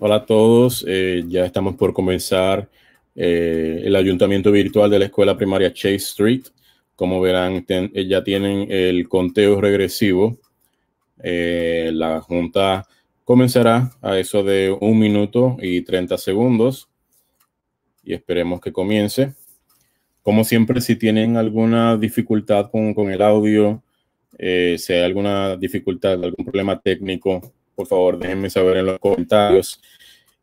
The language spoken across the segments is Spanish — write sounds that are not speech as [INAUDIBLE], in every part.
Hola a todos, eh, ya estamos por comenzar eh, el ayuntamiento virtual de la escuela primaria Chase Street. Como verán, eh, ya tienen el conteo regresivo. la junta comenzará a eso de un minuto y 30 segundos y esperemos que comience. Como siempre, si tienen alguna dificultad con, con el audio, si hay alguna dificultad, algún problema técnico, por favor déjenme saber en los comentarios.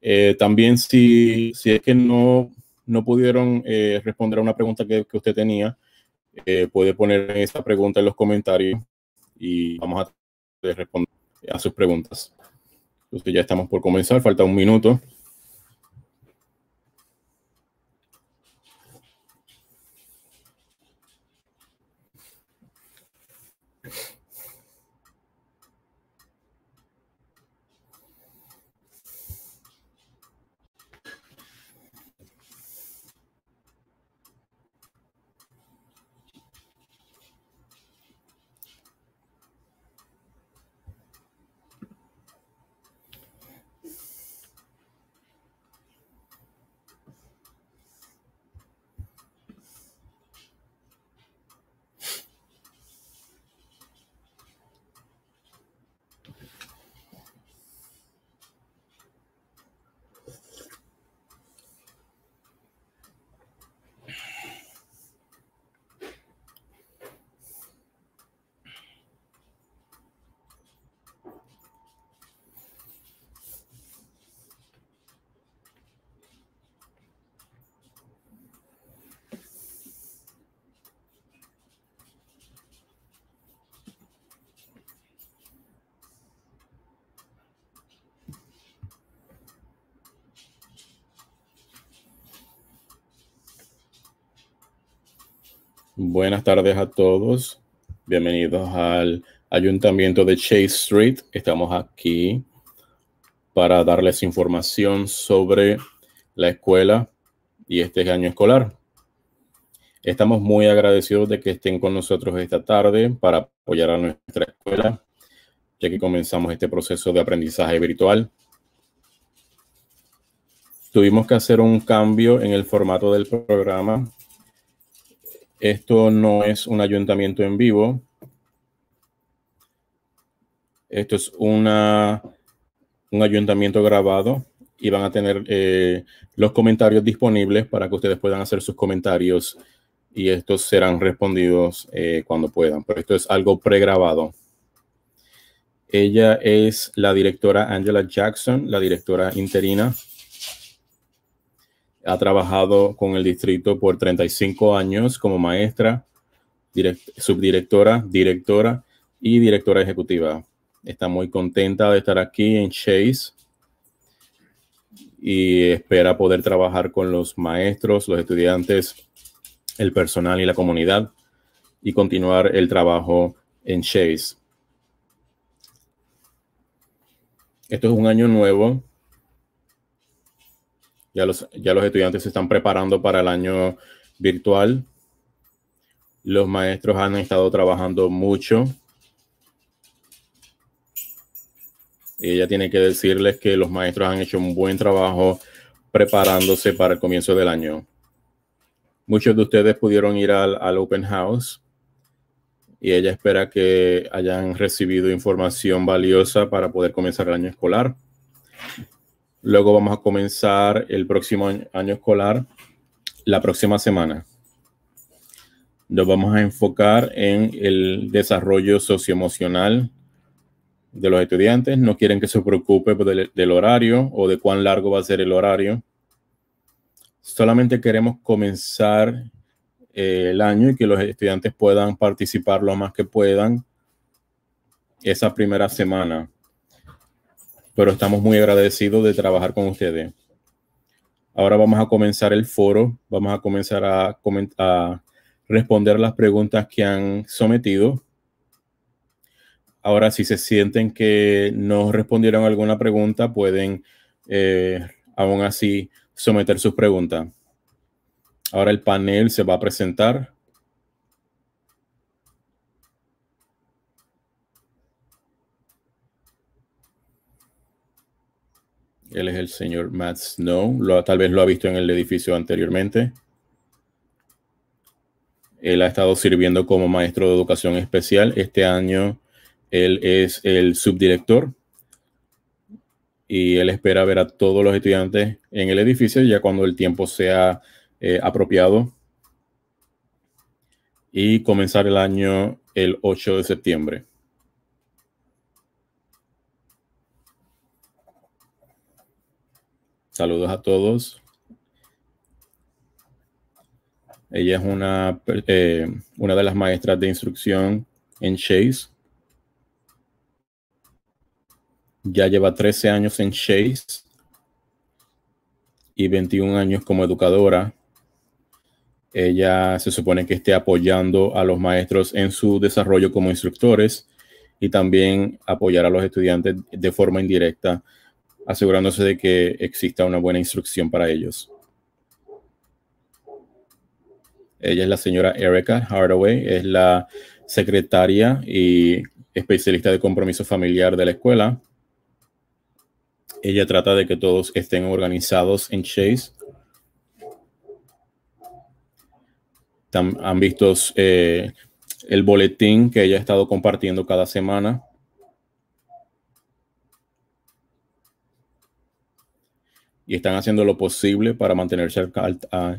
Eh, también si, es que no, no pudieron eh, responder a una pregunta que, usted tenía, eh, puede poner esa pregunta en los comentarios y vamos a responder a sus preguntas. Entonces ya estamos por comenzar, falta un minuto. Buenas tardes a todos. Bienvenidos al Ayuntamiento de Chase Street. Estamos aquí para darles información sobre la escuela y este año escolar. Estamos muy agradecidos de que estén con nosotros esta tarde para apoyar a nuestra escuela, ya que comenzamos este proceso de aprendizaje virtual. Tuvimos que hacer un cambio en el formato del programa esto no es un ayuntamiento en vivo. Esto es una, un ayuntamiento grabado y van a tener eh, los comentarios disponibles para que ustedes puedan hacer sus comentarios y estos serán respondidos eh, cuando puedan. Pero esto es algo pregrabado. Ella es la directora Angela Jackson, la directora interina ha trabajado con el distrito por 35 años como maestra, subdirectora, directora y directora ejecutiva. Está muy contenta de estar aquí en Chase y espera poder trabajar con los maestros, los estudiantes, el personal y la comunidad y continuar el trabajo en Chase. Esto es un año nuevo ya los, estudiantes se están preparando para el año virtual. Los maestros han estado trabajando mucho. y Ella tiene que decirles que los maestros han hecho un buen trabajo preparándose para el comienzo del año. Muchos de ustedes pudieron ir al, al Open House y ella espera que hayan recibido información valiosa para poder comenzar el año escolar. Luego vamos a comenzar el próximo año, escolar la próxima semana. Nos vamos a enfocar en el desarrollo socioemocional de los estudiantes. No quieren que se preocupe del horario o de cuán largo va a ser el horario. Solamente queremos comenzar eh, el año y que los estudiantes puedan participar lo más que puedan esa primera semana pero estamos muy agradecidos de trabajar con ustedes. Ahora vamos a comenzar el foro, vamos a comenzar a, a responder las preguntas que han sometido. Ahora, si se sienten que no respondieron alguna pregunta, pueden eh, aún así someter sus preguntas. Ahora el panel se va a presentar. Él es el señor Matt Snow. tal vez lo ha visto en el edificio anteriormente. Él ha estado sirviendo como maestro de educación especial. Este año él es el subdirector y él espera ver a todos los estudiantes en el edificio ya cuando el tiempo sea eh, apropiado y comenzar el año el 8 de septiembre. Saludos a todos. Ella es una, eh, una de las maestras de instrucción en Chase. Ya lleva 13 años en Chase y 21 años como educadora. Ella se supone que esté apoyando a los maestros en su desarrollo como instructores y también apoyar a los estudiantes de forma indirecta asegurándose de que exista una buena instrucción para ellos. Ella es la señora Erica Hardaway, es la secretaria y especialista de compromiso familiar de la escuela. Ella trata de que todos estén organizados en Chase. han visto eh, el boletín que ella ha estado compartiendo cada semana. y están haciendo lo posible para mantenerse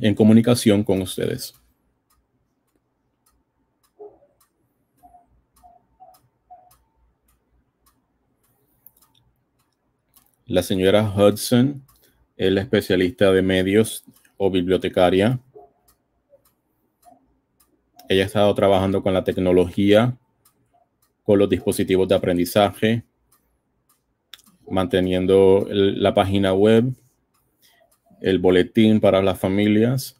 en comunicación con ustedes. La señora Hudson es la especialista de medios o bibliotecaria. Ella ha estado trabajando con la tecnología, con los dispositivos de aprendizaje, manteniendo la página web el boletín para las familias.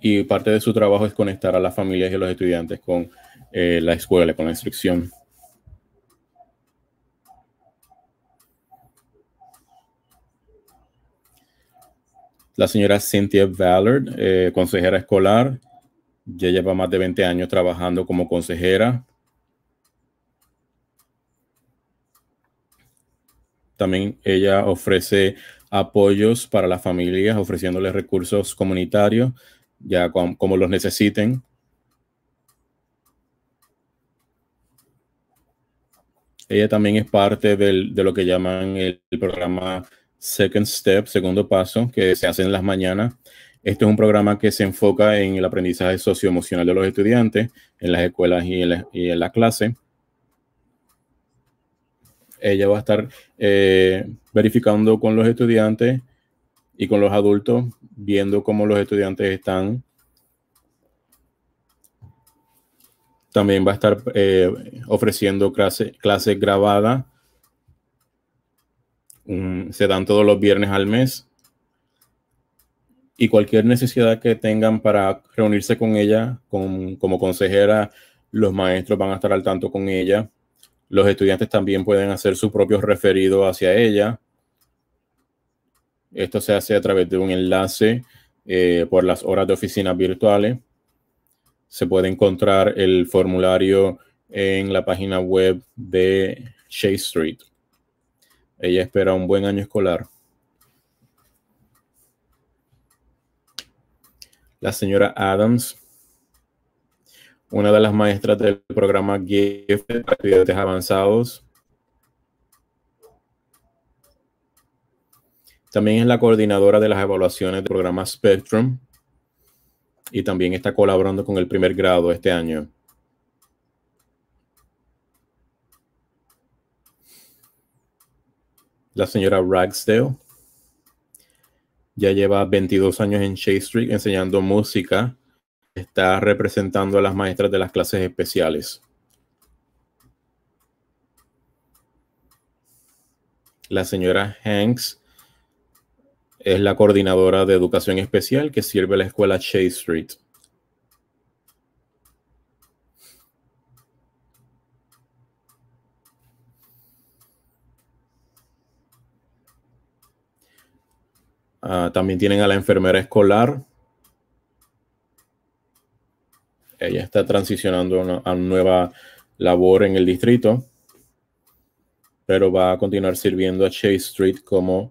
Y parte de su trabajo es conectar a las familias y a los estudiantes con eh, la escuela, con la instrucción. La señora Cynthia Ballard, eh, consejera escolar, ya lleva más de 20 años trabajando como consejera También ella ofrece apoyos para las familias, ofreciéndoles recursos comunitarios, ya como los necesiten. Ella también es parte de lo que llaman el, programa Second Step, segundo paso, que se hace en las mañanas. Este es un programa que se enfoca en el aprendizaje socioemocional de los estudiantes, en las escuelas y en la clase ella va a estar eh, verificando con los estudiantes y con los adultos, viendo cómo los estudiantes están. También va a estar eh, ofreciendo clases clase grabadas. se dan todos los viernes al mes. Y cualquier necesidad que tengan para reunirse con ella, como consejera, los maestros van a estar al tanto con ella los estudiantes también pueden hacer su propio referido hacia ella. Esto se hace a través de un enlace eh, por las horas de oficinas virtuales. Se puede encontrar el formulario en la página web de Shea Street. Ella espera un buen año escolar. La señora Adams una de las maestras del programa GIF para estudiantes avanzados. También es la coordinadora de las evaluaciones del programa Spectrum y también está colaborando con el primer grado este año. La señora Ragsdale ya lleva 22 años en Chase Street enseñando música está representando a las maestras de las clases especiales. La señora Hanks es la coordinadora de educación especial que sirve a la escuela Chase Street. Ah, también tienen a la enfermera escolar ella está transicionando a una nueva labor en el distrito, pero va a continuar sirviendo a Chase Street como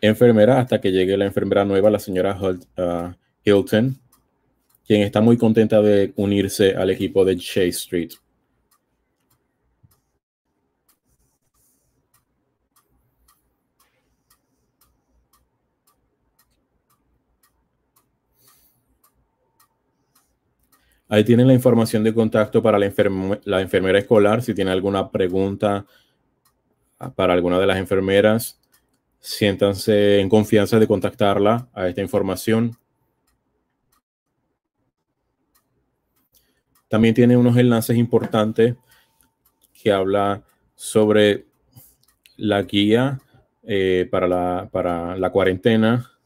enfermera hasta que llegue la enfermera nueva, la señora uh, Hilton, quien está muy contenta de unirse al equipo de Chase Street. Ahí tienen la información de contacto para la, enfermera escolar, si tiene alguna pregunta ah, para alguna de las enfermeras, siéntanse en confianza de contactarla a esta información. También tiene unos enlaces importantes que habla sobre la guía eh, para la cuarentena,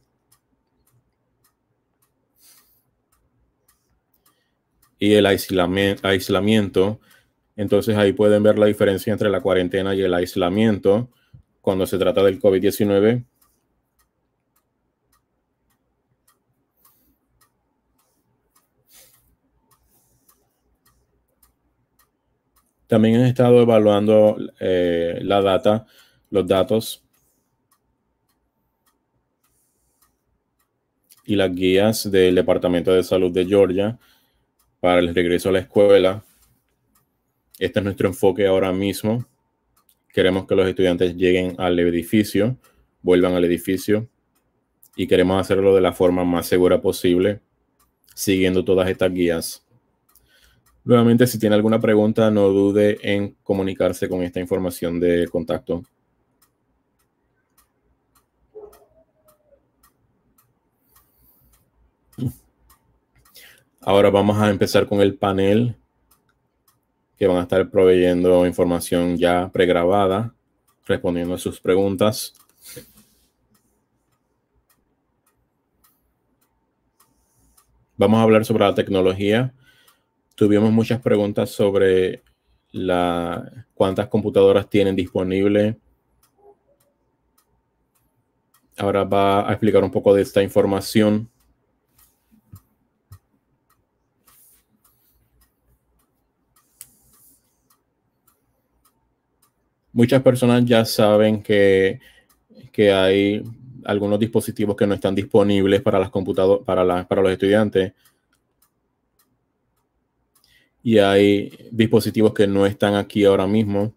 y el aislamiento. Entonces ahí pueden ver la diferencia entre la cuarentena y el aislamiento cuando se trata del COVID-19. También han estado evaluando eh, la data, los datos y las guías del Departamento de Salud de Georgia para el regreso a la escuela. Este es nuestro enfoque ahora mismo. Queremos que los estudiantes lleguen al edificio, vuelvan al edificio y queremos hacerlo de la forma más segura posible, siguiendo todas estas guías. Nuevamente, si tiene alguna pregunta, no dude en comunicarse con esta información de contacto. Ahora vamos a empezar con el panel que van a estar proveyendo información ya pregrabada, respondiendo a sus preguntas. Vamos a hablar sobre la tecnología. Tuvimos muchas preguntas sobre la, cuántas computadoras tienen disponible. Ahora va a explicar un poco de esta información. muchas personas ya saben que, hay algunos dispositivos que no están disponibles para las computadoras, para, para los estudiantes. Y hay dispositivos que no están aquí ahora mismo.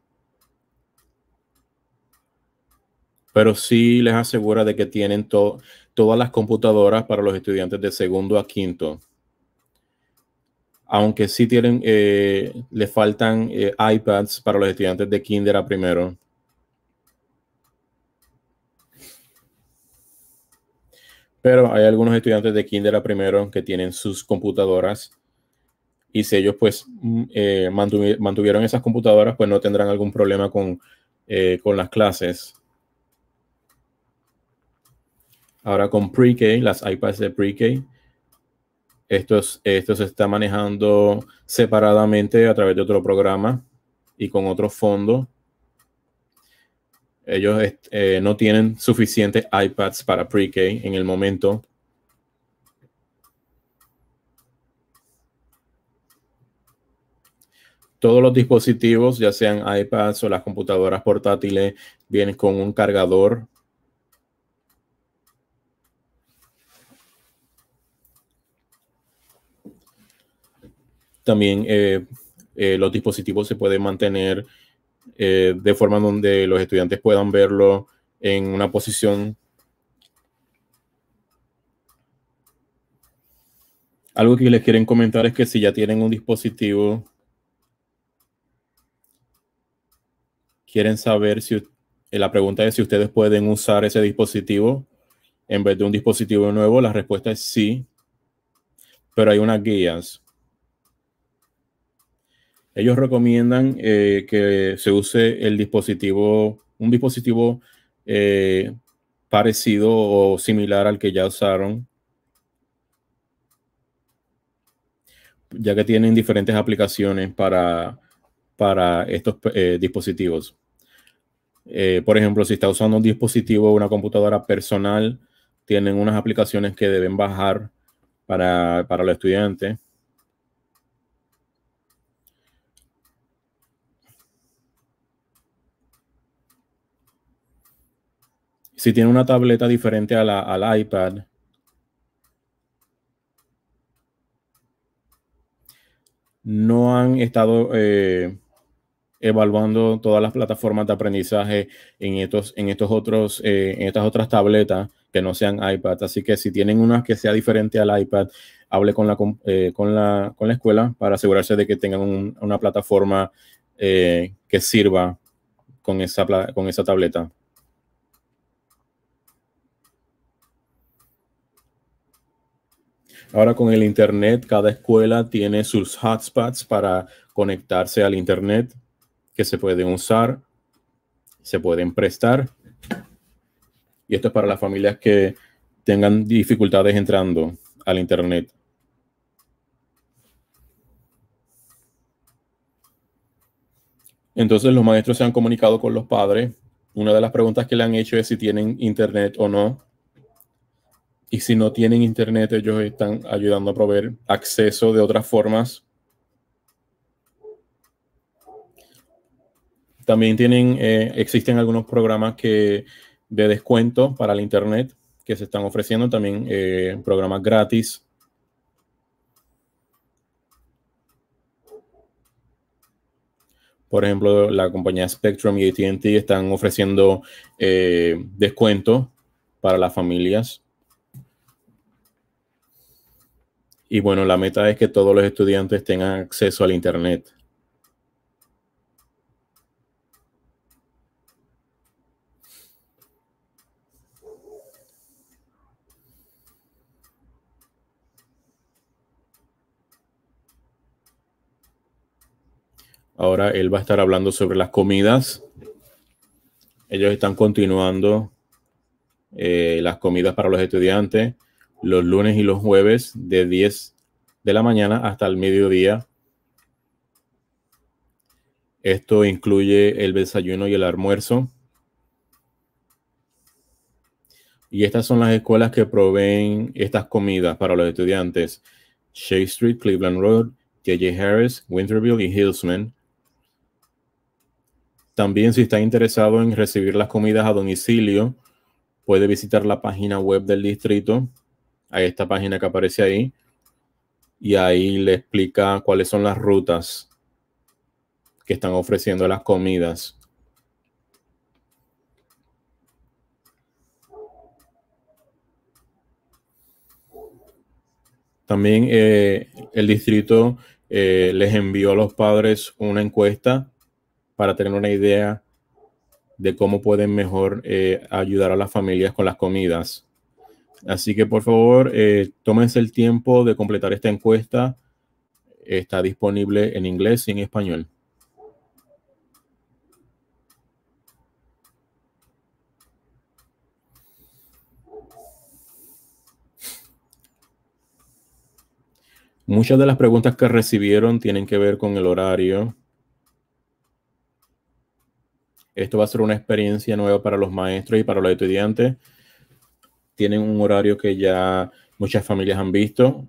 Pero sí les asegura de que tienen todas las computadoras para los estudiantes de segundo a quinto aunque sí tienen, eh, le faltan eh, iPads para los estudiantes de kinder a primero. Pero hay algunos estudiantes de kinder a primero que tienen sus computadoras y si ellos pues mm, eh, mantuvieron esas computadoras, pues no tendrán algún problema con, con las clases. Ahora con pre-K, las iPads de pre-K esto, esto se está manejando separadamente a través de otro programa y con otro fondo. Ellos eh, no tienen suficientes iPads para pre-K en el momento. todos los dispositivos, ya sean iPads o las computadoras portátiles, vienen con un cargador También eh, eh, los dispositivos se pueden mantener eh, de forma donde los estudiantes puedan verlo en una posición. Algo que les quieren comentar es que si ya tienen un dispositivo, quieren saber si la pregunta es si ustedes pueden usar ese dispositivo en vez de un dispositivo nuevo. La respuesta es sí, pero hay unas guías ellos recomiendan eh, que se use el dispositivo, un dispositivo eh, parecido o similar al que ya usaron, ya que tienen diferentes aplicaciones para, estos eh, dispositivos. por ejemplo, si está usando un dispositivo, o una computadora personal, tienen unas aplicaciones que deben bajar para, para los estudiantes Si tiene una tableta diferente a la, al iPad, no han estado eh, evaluando todas las plataformas de aprendizaje en estos, en estos otros, eh, en estas otras tabletas que no sean iPad. Así que si tienen una que sea diferente al iPad, hable con la, eh, con la, escuela para asegurarse de que tengan una plataforma que sirva con esa, con esa tableta. Ahora con el Internet, cada escuela tiene sus hotspots para conectarse al Internet que se pueden usar, se pueden prestar. Y esto es para las familias que tengan dificultades entrando al Internet. Entonces los maestros se han comunicado con los padres. Una de las preguntas que le han hecho es si tienen internet o no. Y si no tienen internet, ellos están ayudando a proveer acceso de otras formas. También tienen, eh, existen algunos programas que, de descuento para el internet que se están ofreciendo, también eh, programas gratis. Por ejemplo, la compañía Spectrum y ATT están ofreciendo eh, descuento para las familias. Y bueno, la meta es que todos los estudiantes tengan acceso al Internet. Ahora él va a estar hablando sobre las comidas. Ellos están continuando eh, las comidas para los estudiantes los lunes y los jueves de 10 de la mañana hasta el mediodía. Esto incluye el desayuno y el almuerzo. Y estas son las escuelas que proveen estas comidas para los estudiantes. Shea Street, Cleveland Road, JJ Harris, Winterville y Hillsman. También si está interesado en recibir las comidas a domicilio, puede visitar la página web del distrito a esta página que aparece ahí y ahí le explica cuáles son las rutas que están ofreciendo las comidas. También eh, el distrito eh, les envió a los padres una encuesta para tener una idea de cómo pueden mejor eh, ayudar a las familias con las comidas. Así que por favor, eh, tómense el tiempo de completar esta encuesta. Está disponible en inglés y en español. Muchas de las preguntas que recibieron tienen que ver con el horario. Esto va a ser una experiencia nueva para los maestros y para los estudiantes tienen un horario que ya muchas familias han visto.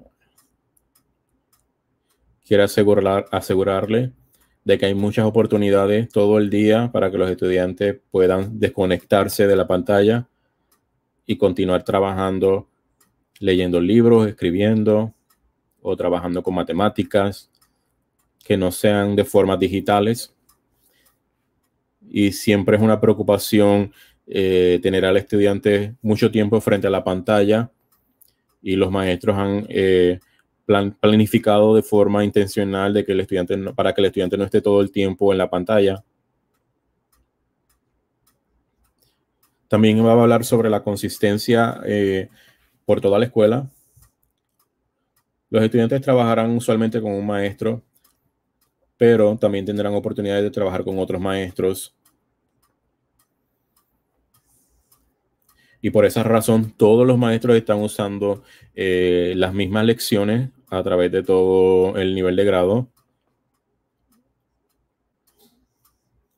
Quiero asegurar, asegurarle de que hay muchas oportunidades todo el día para que los estudiantes puedan desconectarse de la pantalla y continuar trabajando, leyendo libros, escribiendo o trabajando con matemáticas que no sean de formas digitales. Y siempre es una preocupación eh, tener al estudiante mucho tiempo frente a la pantalla y los maestros han eh, planificado de forma intencional de que el estudiante para que el estudiante no esté todo el tiempo en la pantalla. También va a hablar sobre la consistencia eh, por toda la escuela. Los estudiantes trabajarán usualmente con un maestro, pero también tendrán oportunidades de trabajar con otros maestros Y por esa razón todos los maestros están usando eh, las mismas lecciones a través de todo el nivel de grado.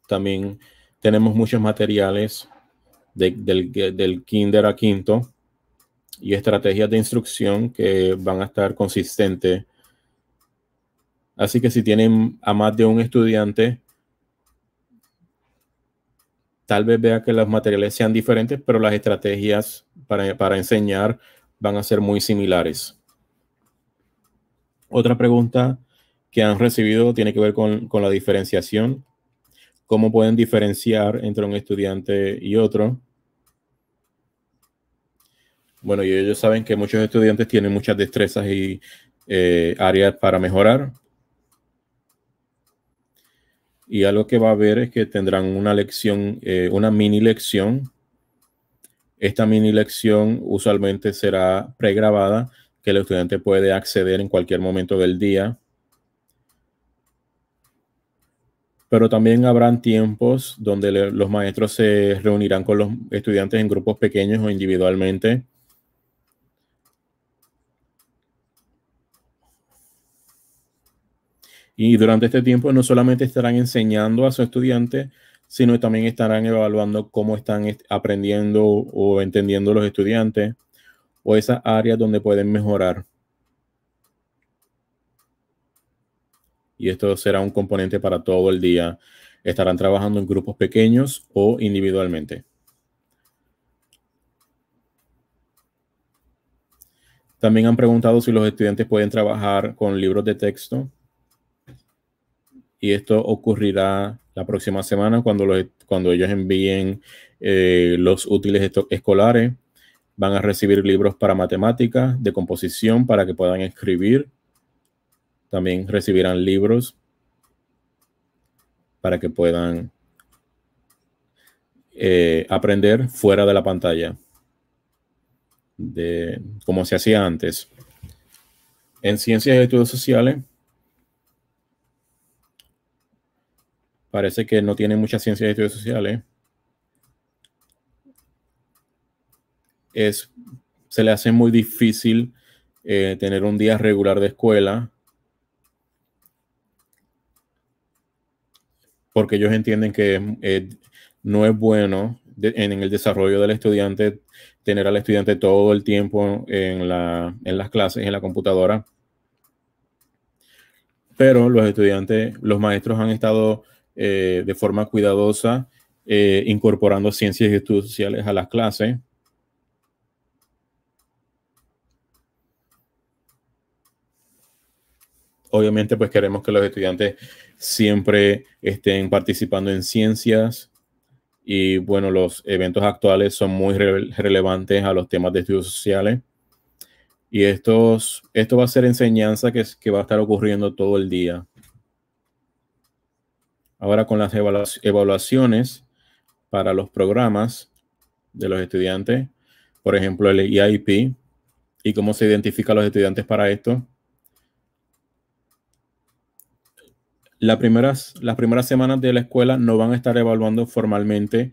También tenemos muchos materiales del, del kinder a quinto y estrategias de instrucción que van a estar consistentes Así que si tienen a más de un estudiante, Tal vez vea que los materiales sean diferentes, pero las estrategias para, enseñar van a ser muy similares. Otra pregunta que han recibido tiene que ver con, la diferenciación. ¿Cómo pueden diferenciar entre un estudiante y otro? Bueno, ellos saben que muchos estudiantes tienen muchas destrezas y eh, áreas para mejorar, y algo que va a ver es que tendrán una lección, eh, una mini lección. Esta mini lección usualmente será pregrabada, que el estudiante puede acceder en cualquier momento del día. Pero también habrán tiempos donde los maestros se reunirán con los estudiantes en grupos pequeños o individualmente Y durante este tiempo no solamente estarán enseñando a sus estudiantes, sino también estarán evaluando cómo están aprendiendo o entendiendo los estudiantes o esas áreas donde pueden mejorar. Y esto será un componente para todo el día. Estarán trabajando en grupos pequeños o individualmente. También han preguntado si los estudiantes pueden trabajar con libros de texto y esto ocurrirá la próxima semana cuando, cuando ellos envíen eh, los útiles escolares. Van a recibir libros para matemáticas, de composición, para que puedan escribir. También recibirán libros para que puedan eh, aprender fuera de la pantalla, de, como se hacía antes. En ciencias y estudios sociales Parece que no tienen mucha ciencia de estudios sociales. Es, se le hace muy difícil eh, tener un día regular de escuela. Porque ellos entienden que eh, no es bueno en, el desarrollo del estudiante tener al estudiante todo el tiempo en, en las clases, en la computadora. Pero los estudiantes, los maestros han estado eh, de forma cuidadosa, eh, incorporando ciencias y estudios sociales a las clases. Obviamente, pues queremos que los estudiantes siempre estén participando en ciencias y bueno, los eventos actuales son muy relevantes a los temas de estudios sociales. Y estos, esto va a ser enseñanza que, que va a estar ocurriendo todo el día. Ahora con las evaluaciones para los programas de los estudiantes, por ejemplo, el EIP, y cómo se identifican los estudiantes para esto. Las primeras, las primeras semanas de la escuela no van a estar evaluando formalmente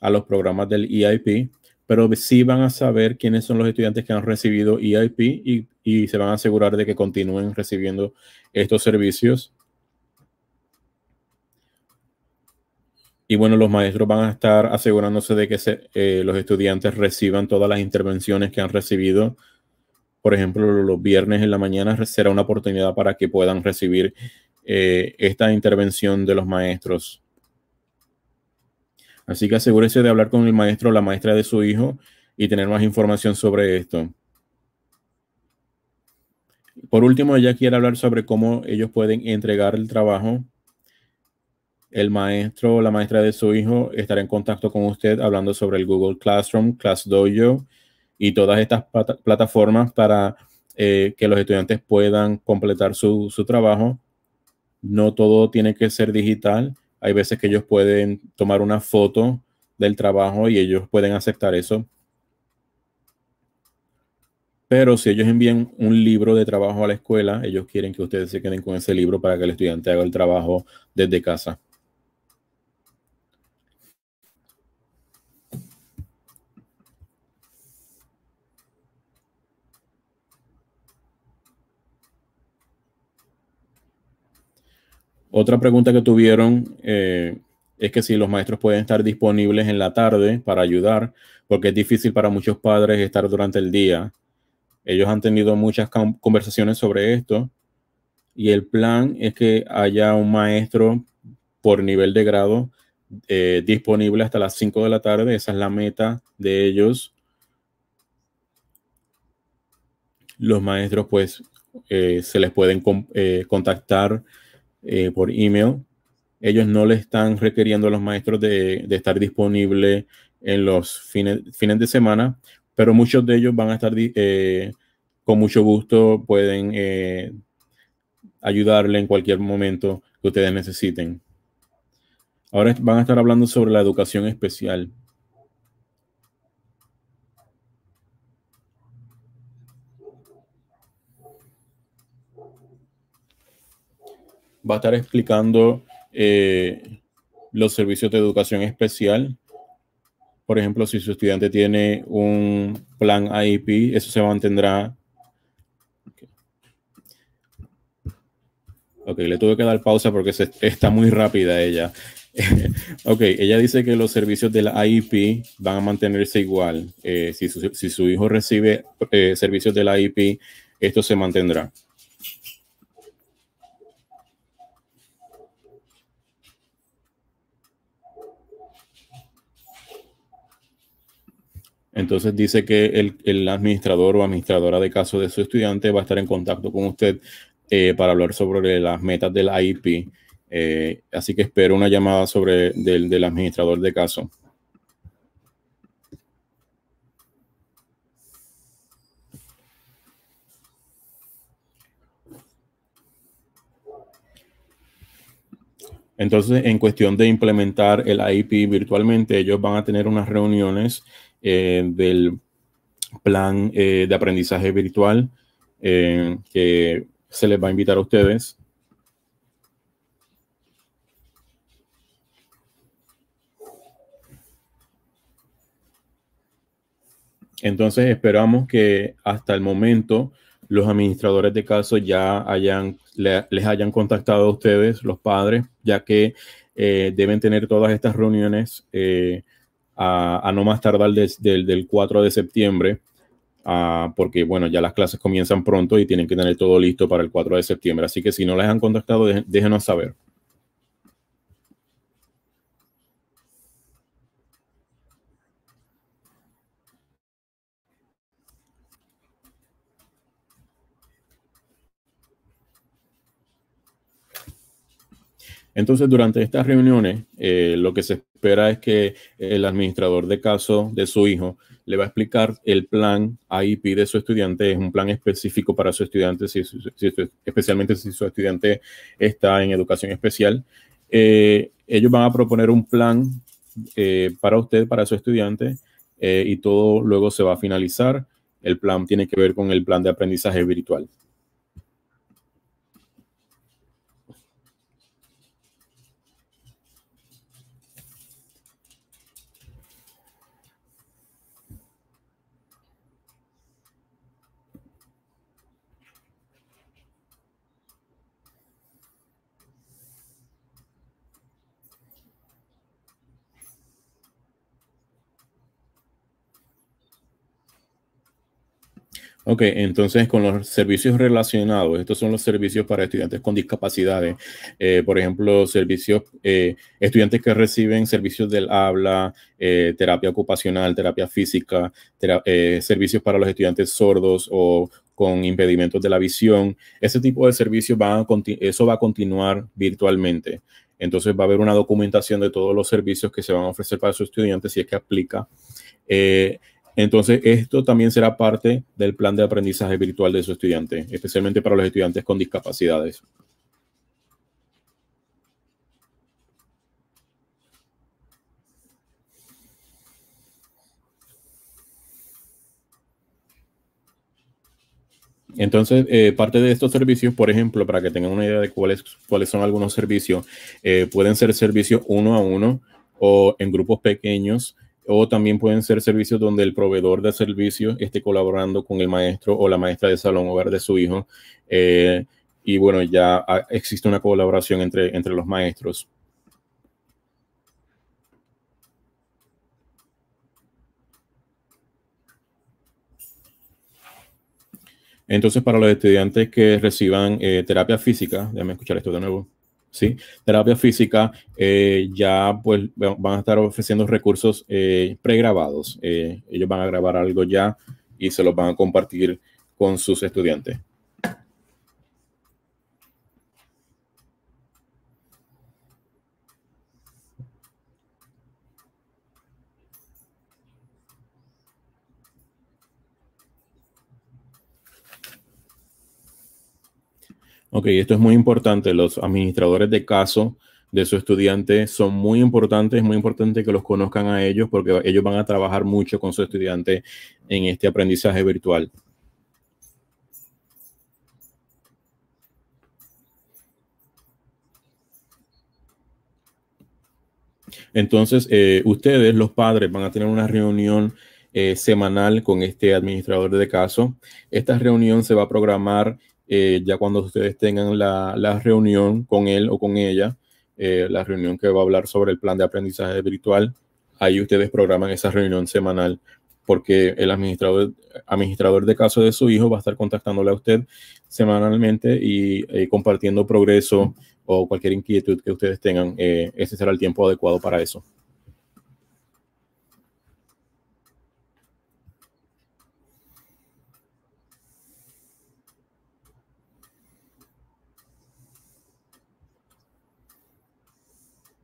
a los programas del EIP, pero sí van a saber quiénes son los estudiantes que han recibido EIP y se van a asegurar de que continúen recibiendo estos servicios. Y bueno, los maestros van a estar asegurándose de que eh, los estudiantes reciban todas las intervenciones que han recibido. Por ejemplo, los viernes en la mañana será una oportunidad para que puedan recibir eh, esta intervención de los maestros. Así que asegúrese de hablar con el maestro o la maestra de su hijo y tener más información sobre esto. Por último, ella quiere hablar sobre cómo ellos pueden entregar el trabajo el maestro o la maestra de su hijo estará en contacto con usted hablando sobre el Google Classroom, ClassDojo y todas estas plataformas para eh, que los estudiantes puedan completar su, su trabajo. No todo tiene que ser digital. Hay veces que ellos pueden tomar una foto del trabajo y ellos pueden aceptar eso. Pero si ellos envían un libro de trabajo a la escuela, ellos quieren que ustedes se queden con ese libro para que el estudiante haga el trabajo desde casa. Otra pregunta que tuvieron eh, es que si los maestros pueden estar disponibles en la tarde para ayudar, porque es difícil para muchos padres estar durante el día. Ellos han tenido muchas conversaciones sobre esto y el plan es que haya un maestro por nivel de grado eh, disponible hasta las 5 de la tarde. Esa es la meta de ellos. Los maestros pues eh, se les pueden contactar eh, por email. Ellos no le están requiriendo a los maestros de, estar disponible en los fines, fines, de semana, pero muchos de ellos van a estar eh, con mucho gusto, pueden eh, ayudarle en cualquier momento que ustedes necesiten. Ahora van a estar hablando sobre la educación especial. va a estar explicando eh, los servicios de educación especial. Por ejemplo, si su estudiante tiene un plan IEP, eso se mantendrá. ok, le tuve que dar pausa porque está muy rápida ella. [LAUGHS] ok, ella dice que los servicios de la IEP van a mantenerse igual. Eh, si, su, hijo recibe eh, servicios de la IEP, esto se mantendrá. Entonces dice que el, administrador o administradora de caso de su estudiante va a estar en contacto con usted eh, para hablar sobre las metas del IEP. Eh, así que espero una llamada sobre del, administrador de caso. Entonces, en cuestión de implementar el IEP virtualmente, ellos van a tener unas reuniones eh, del plan eh, de aprendizaje virtual eh, que se les va a invitar a ustedes. Entonces esperamos que hasta el momento los administradores de caso ya hayan, les hayan contactado a ustedes, los padres, ya que deben tener todas estas reuniones a, no más tardar del 4 de septiembre, ah, porque bueno, ya las clases comienzan pronto y tienen que tener todo listo para el 4 de septiembre. Así que si no les han contactado, déjenos saber. Entonces, durante estas reuniones, eh, lo que se espera es que el administrador de caso de su hijo le va a explicar el plan AIP de su estudiante. Es un plan específico para su estudiante, si, especialmente si su estudiante está en educación especial. Eh, ellos van a proponer un plan eh, para usted, para su estudiante, y todo luego se va a finalizar. El plan tiene que ver con el plan de aprendizaje virtual. Ok, entonces con los servicios relacionados, estos son los servicios para estudiantes con discapacidades, eh, por ejemplo, servicios, eh, estudiantes que reciben servicios del habla, eh, terapia ocupacional, terapia física, servicios para los estudiantes sordos o con impedimentos de la visión, ese tipo de servicios, van a eso va a continuar virtualmente. Entonces va a haber una documentación de todos los servicios que se van a ofrecer para sus estudiantes si es que aplica. Entonces, esto también será parte del plan de aprendizaje virtual de su estudiante, especialmente para los estudiantes con discapacidades. Entonces, eh, parte de estos servicios, por ejemplo, para que tengan una idea de cuáles, cuáles son algunos servicios, eh, pueden ser servicios uno a uno o en grupos pequeños o también pueden ser servicios donde el proveedor de servicios esté colaborando con el maestro o la maestra de salón hogar de su hijo. Eh, y bueno, ya existe una colaboración entre, entre los maestros. Entonces, para los estudiantes que reciban eh, terapia física, déjame escuchar esto de nuevo. Terapia física, eh, ya pues van a estar ofreciendo recursos eh, pregrabados. Eh, ellos van a grabar algo ya y se los van a compartir con sus estudiantes. Ok, esto es muy importante. Los administradores de caso de su estudiante son muy importantes. Es muy importante que los conozcan a ellos porque ellos van a trabajar mucho con su estudiante en este aprendizaje virtual. Entonces, eh, ustedes, los padres, van a tener una reunión eh, semanal con este administrador de caso. Esta reunión se va a programar eh, ya cuando ustedes tengan la, reunión con él o con ella, eh, la reunión que va a hablar sobre el plan de aprendizaje virtual, ahí ustedes programan esa reunión semanal porque el administrador, administrador de caso de su hijo va a estar contactándole a usted semanalmente y eh, compartiendo progreso o cualquier inquietud que ustedes tengan. ese será el tiempo adecuado para eso.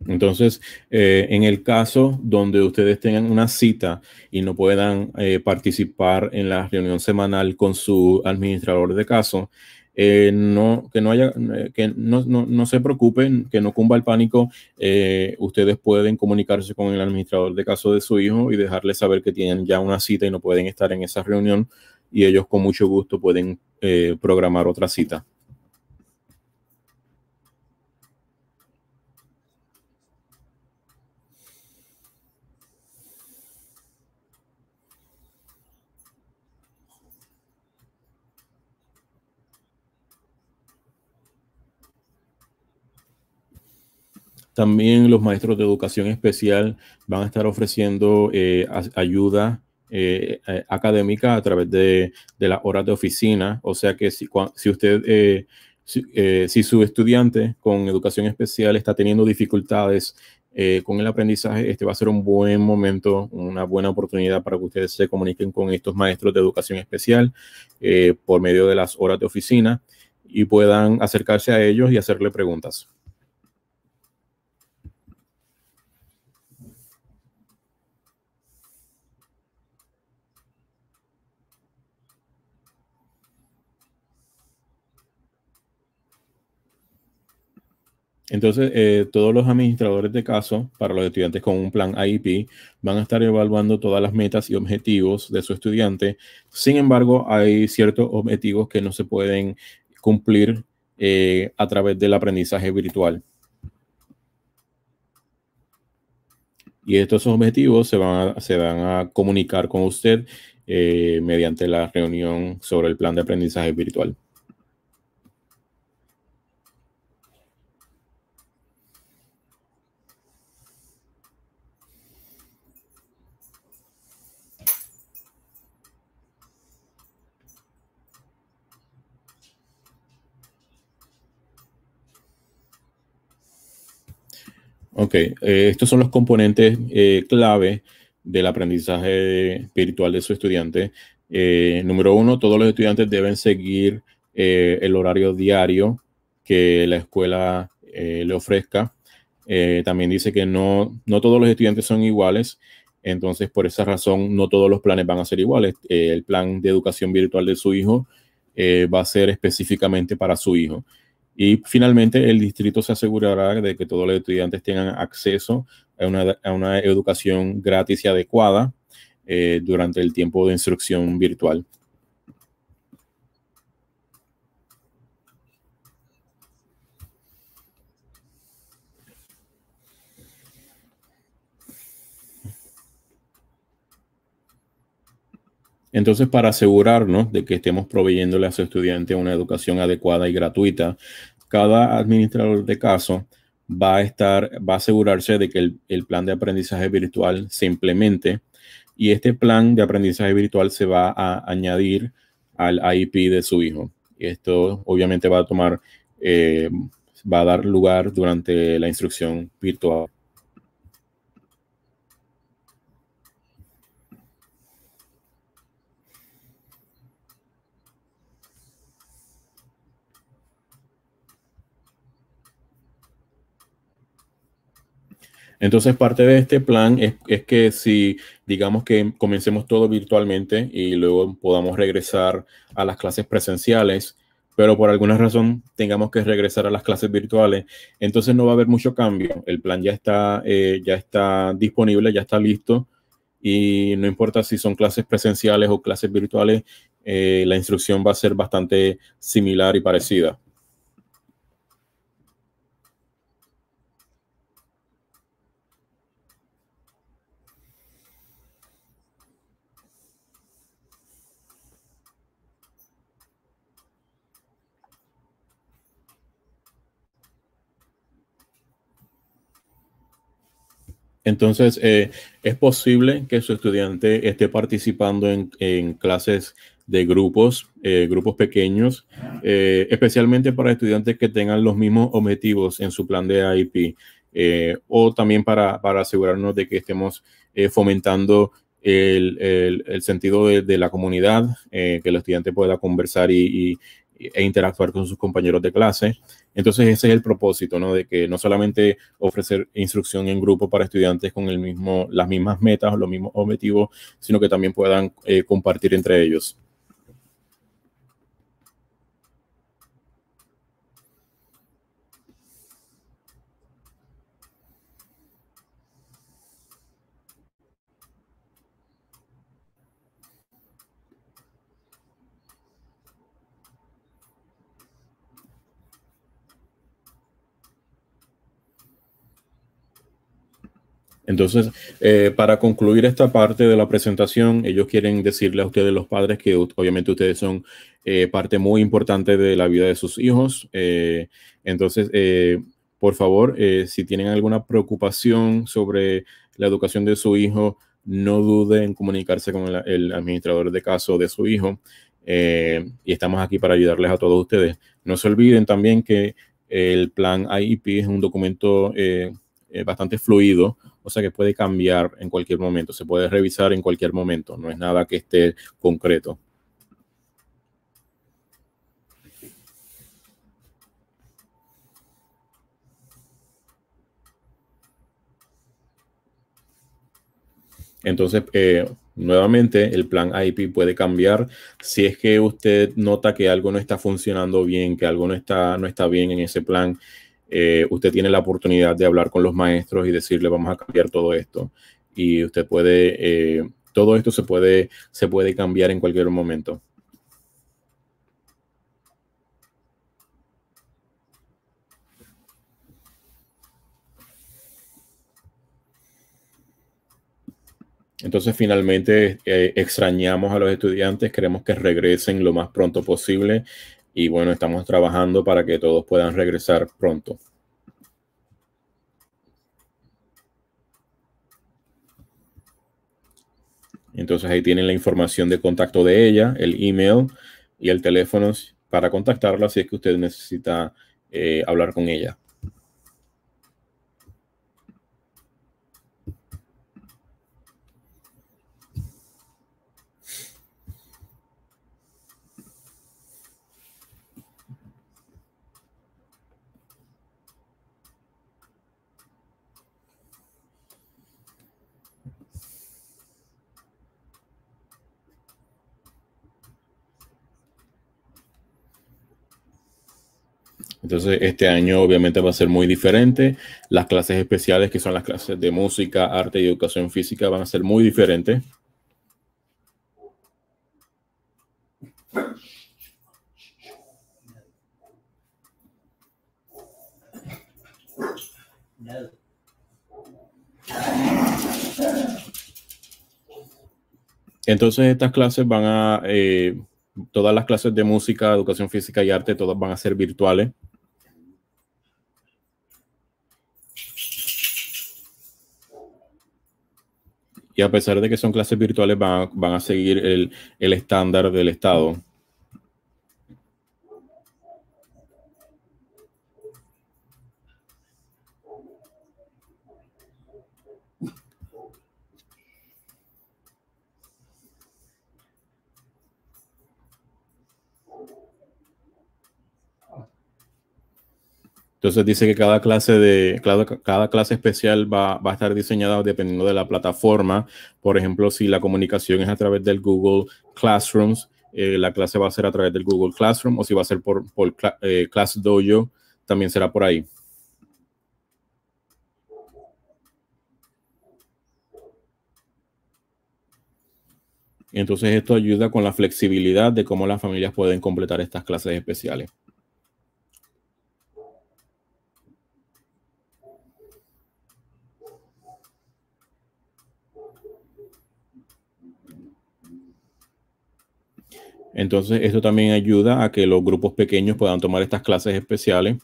Entonces, eh, en el caso donde ustedes tengan una cita y no puedan eh, participar en la reunión semanal con su administrador de caso, eh, no, que no se preocupen, que no cumba el pánico. ustedes pueden comunicarse con el administrador de caso de su hijo y dejarle saber que tienen ya una cita y no pueden estar en esa reunión y ellos con mucho gusto pueden programar otra cita. También los maestros de educación especial van a estar ofreciendo eh, ayuda eh, eh, académica a través de, las horas de oficina. O sea que si, usted, si, su estudiante con educación especial está teniendo dificultades con el aprendizaje, este va a ser un buen momento, una buena oportunidad para que ustedes se comuniquen con estos maestros de educación especial por medio de las horas de oficina y puedan acercarse a ellos y hacerle preguntas. Entonces, eh, todos los administradores de caso para los estudiantes con un plan IEP van a estar evaluando todas las metas y objetivos de su estudiante. Sin embargo, hay ciertos objetivos que no se pueden cumplir eh, a través del aprendizaje virtual. Y estos objetivos se van a, comunicar con usted eh, mediante la reunión sobre el plan de aprendizaje virtual. Ok, eh, estos son los componentes eh, clave del aprendizaje espiritual de su estudiante. Eh, número uno, todos los estudiantes deben seguir el horario diario que la escuela le ofrezca. también dice que no todos los estudiantes son iguales, entonces por esa razón no todos los planes van a ser iguales. el plan de educación virtual de su hijo va a ser específicamente para su hijo. Y finalmente, el distrito se asegurará de que todos los estudiantes tengan acceso a una, educación gratis y adecuada eh, durante el tiempo de instrucción virtual. Entonces, para asegurarnos de que estemos proveyéndole a su estudiante una educación adecuada y gratuita, cada administrador de caso va a estar, va a asegurarse de que el, plan de aprendizaje virtual se implemente y este plan de aprendizaje virtual se va a añadir al IP de su hijo. Esto obviamente va a tomar, eh, va a dar lugar durante la instrucción virtual. Entonces, parte de este plan es, que si, digamos que comencemos todo virtualmente y luego podamos regresar a las clases presenciales, pero por alguna razón tengamos que regresar a las clases virtuales, entonces no va a haber mucho cambio. El plan ya está, eh, ya está disponible, ya está listo y no importa si son clases presenciales o clases virtuales, eh, la instrucción va a ser bastante similar y parecida. Entonces, eh, es posible que su estudiante esté participando en, clases de grupos, eh, grupos pequeños, eh, especialmente para estudiantes que tengan los mismos objetivos en su plan de IP, o también para, asegurarnos de que estemos fomentando el, sentido de, la comunidad, que el estudiante pueda conversar y, e interactuar con sus compañeros de clase. Entonces ese es el propósito, ¿no? De que no solamente ofrecer instrucción en grupo para estudiantes con el mismo, las mismas metas o los mismos objetivos, sino que también puedan eh, compartir entre ellos. Entonces, eh, para concluir esta parte de la presentación, ellos quieren decirle a ustedes los padres que obviamente ustedes son eh, parte muy importante de la vida de sus hijos. Eh, entonces, por favor, si tienen alguna preocupación sobre la educación de su hijo, no duden en comunicarse con el, el administrador de caso de su hijo. y estamos aquí para ayudarles a todos ustedes. No se olviden también que el plan IEP es un documento bastante fluido o sea que puede cambiar en cualquier momento, se puede revisar en cualquier momento, no es nada que esté concreto. Entonces, eh, nuevamente, el plan IP puede cambiar si es que usted nota que algo no está funcionando bien, que algo no está, no está bien en ese plan eh, usted tiene la oportunidad de hablar con los maestros y decirle vamos a cambiar todo esto y usted puede, eh, todo esto se puede, se puede cambiar en cualquier momento. Entonces, finalmente, eh, extrañamos a los estudiantes, queremos que regresen lo más pronto posible y bueno, estamos trabajando para que todos puedan regresar pronto. Entonces ahí tienen la información de contacto de ella, el email y el teléfono para contactarla si es que usted necesita eh, hablar con ella. Entonces, este año obviamente va a ser muy diferente. Las clases especiales, que son las clases de música, arte y educación física, van a ser muy diferentes. Entonces estas clases van a, eh, todas las clases de música, educación física y arte, todas van a ser virtuales. y a pesar de que son clases virtuales, van, van a seguir el, el estándar del Estado. Entonces dice que cada clase, de, cada, clase especial va, a estar diseñada dependiendo de la plataforma. Por ejemplo, si la comunicación es a través del Google Classrooms, eh, la clase va a ser a través del Google Classroom o si va a ser por, por eh, Class Dojo, también será por ahí. Entonces esto ayuda con la flexibilidad de cómo las familias pueden completar estas clases especiales. Entonces, esto también ayuda a que los grupos pequeños puedan tomar estas clases especiales.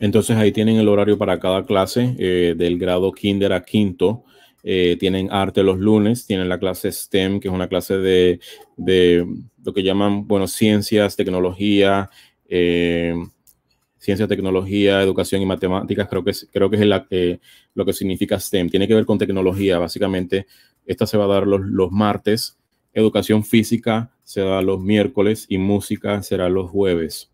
Entonces ahí tienen el horario para cada clase, eh, del grado kinder a quinto. Eh, tienen arte los lunes, tienen la clase STEM, que es una clase de, lo que llaman, bueno, ciencias, tecnología, eh, ciencia, tecnología, educación y matemáticas, creo que es, creo que es la, lo que significa STEM. Tiene que ver con tecnología, básicamente. Esta se va a dar los, martes, educación física se da los miércoles y música será los jueves.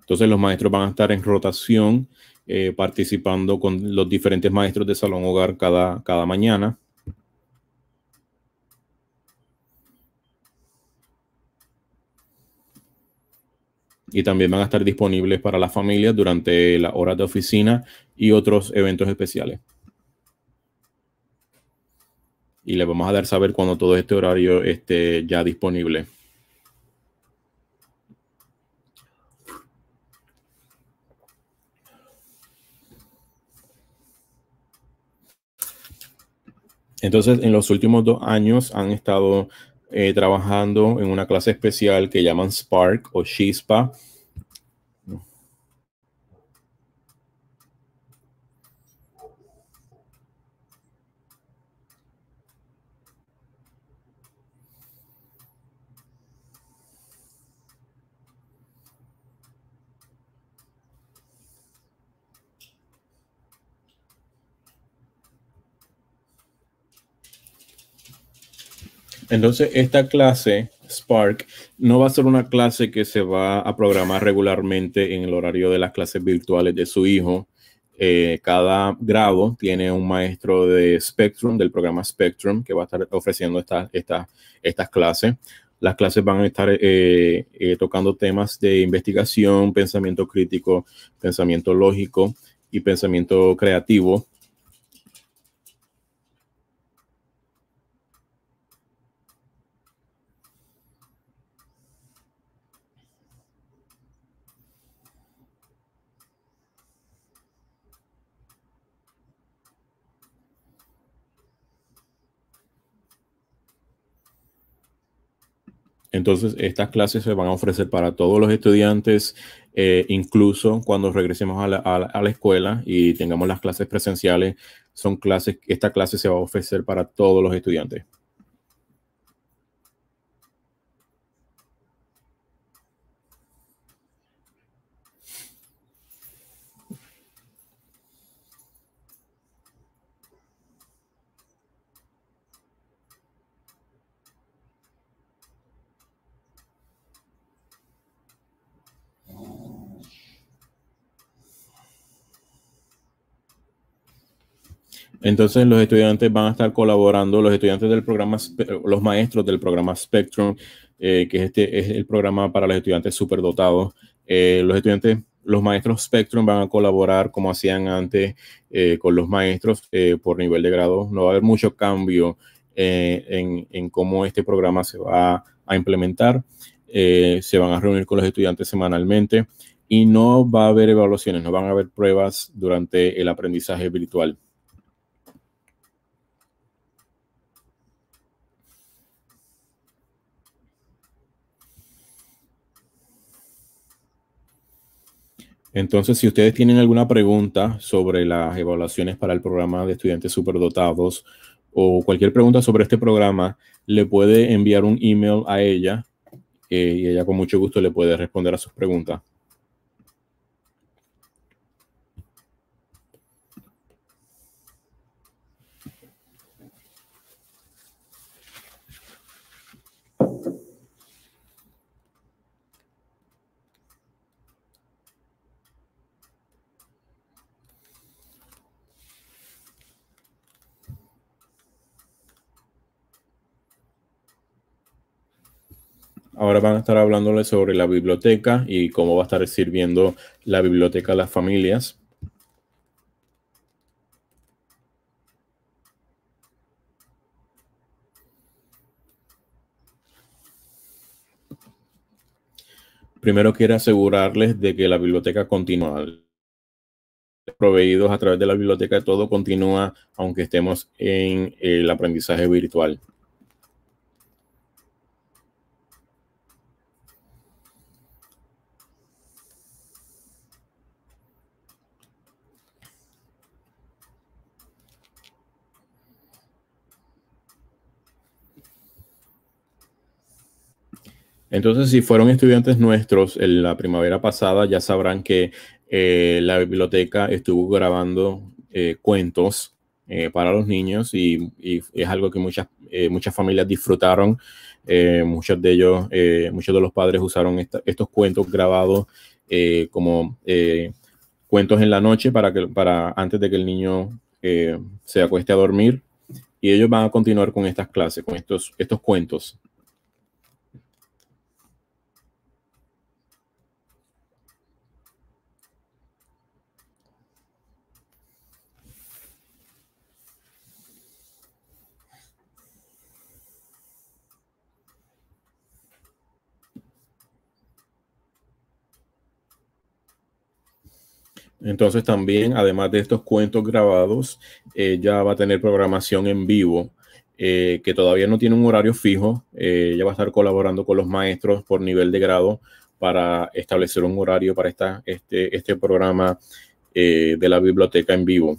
Entonces los maestros van a estar en rotación eh, participando con los diferentes maestros de salón hogar cada, cada mañana. y también van a estar disponibles para las familias durante las horas de oficina y otros eventos especiales. Y les vamos a dar saber cuando todo este horario esté ya disponible. Entonces, en los últimos dos años han estado eh, trabajando en una clase especial que llaman Spark o Chispa Entonces, esta clase Spark no va a ser una clase que se va a programar regularmente en el horario de las clases virtuales de su hijo. Eh, cada grado tiene un maestro de Spectrum, del programa Spectrum, que va a estar ofreciendo estas clases. Las clases van a estar eh, eh, tocando temas de investigación, pensamiento crítico, pensamiento lógico y pensamiento creativo Entonces, estas clases se van a ofrecer para todos los estudiantes, eh, incluso cuando regresemos a la, escuela y tengamos las clases presenciales, son clases, esta clase se va a ofrecer para todos los estudiantes. Entonces los estudiantes van a estar colaborando, los estudiantes del programa, los maestros del programa Spectrum, eh, que este es el programa para los estudiantes superdotados. Eh, los estudiantes, los maestros Spectrum van a colaborar como hacían antes eh, con los maestros por nivel de grado. No va a haber mucho cambio en, en, cómo este programa se va a implementar. se van a reunir con los estudiantes semanalmente y no va a haber evaluaciones, no van a haber pruebas durante el aprendizaje virtual. Entonces, si ustedes tienen alguna pregunta sobre las evaluaciones para el programa de estudiantes superdotados o cualquier pregunta sobre este programa, le puede enviar un email a ella eh, y ella con mucho gusto le puede responder a sus preguntas. ahora van a estar hablándoles sobre la biblioteca y cómo va a estar sirviendo la biblioteca a las familias. Primero quiero asegurarles de que la biblioteca continúa. Proveídos a través de la biblioteca, todo continúa aunque estemos en el aprendizaje virtual. Entonces, si fueron estudiantes nuestros en la primavera pasada, ya sabrán que eh, la biblioteca estuvo grabando eh, cuentos eh, para los niños y, es algo que muchas, muchas familias disfrutaron. muchos de ellos, muchos de los padres usaron estos cuentos grabados como cuentos en la noche para que para antes de que el niño se acueste a dormir y ellos van a continuar con estas clases, con estos, estos cuentos. Entonces también, además de estos cuentos grabados, ya va a tener programación en vivo, eh, que todavía no tiene un horario fijo. ya eh, va a estar colaborando con los maestros por nivel de grado para establecer un horario para esta, este, este programa eh, de la biblioteca en vivo.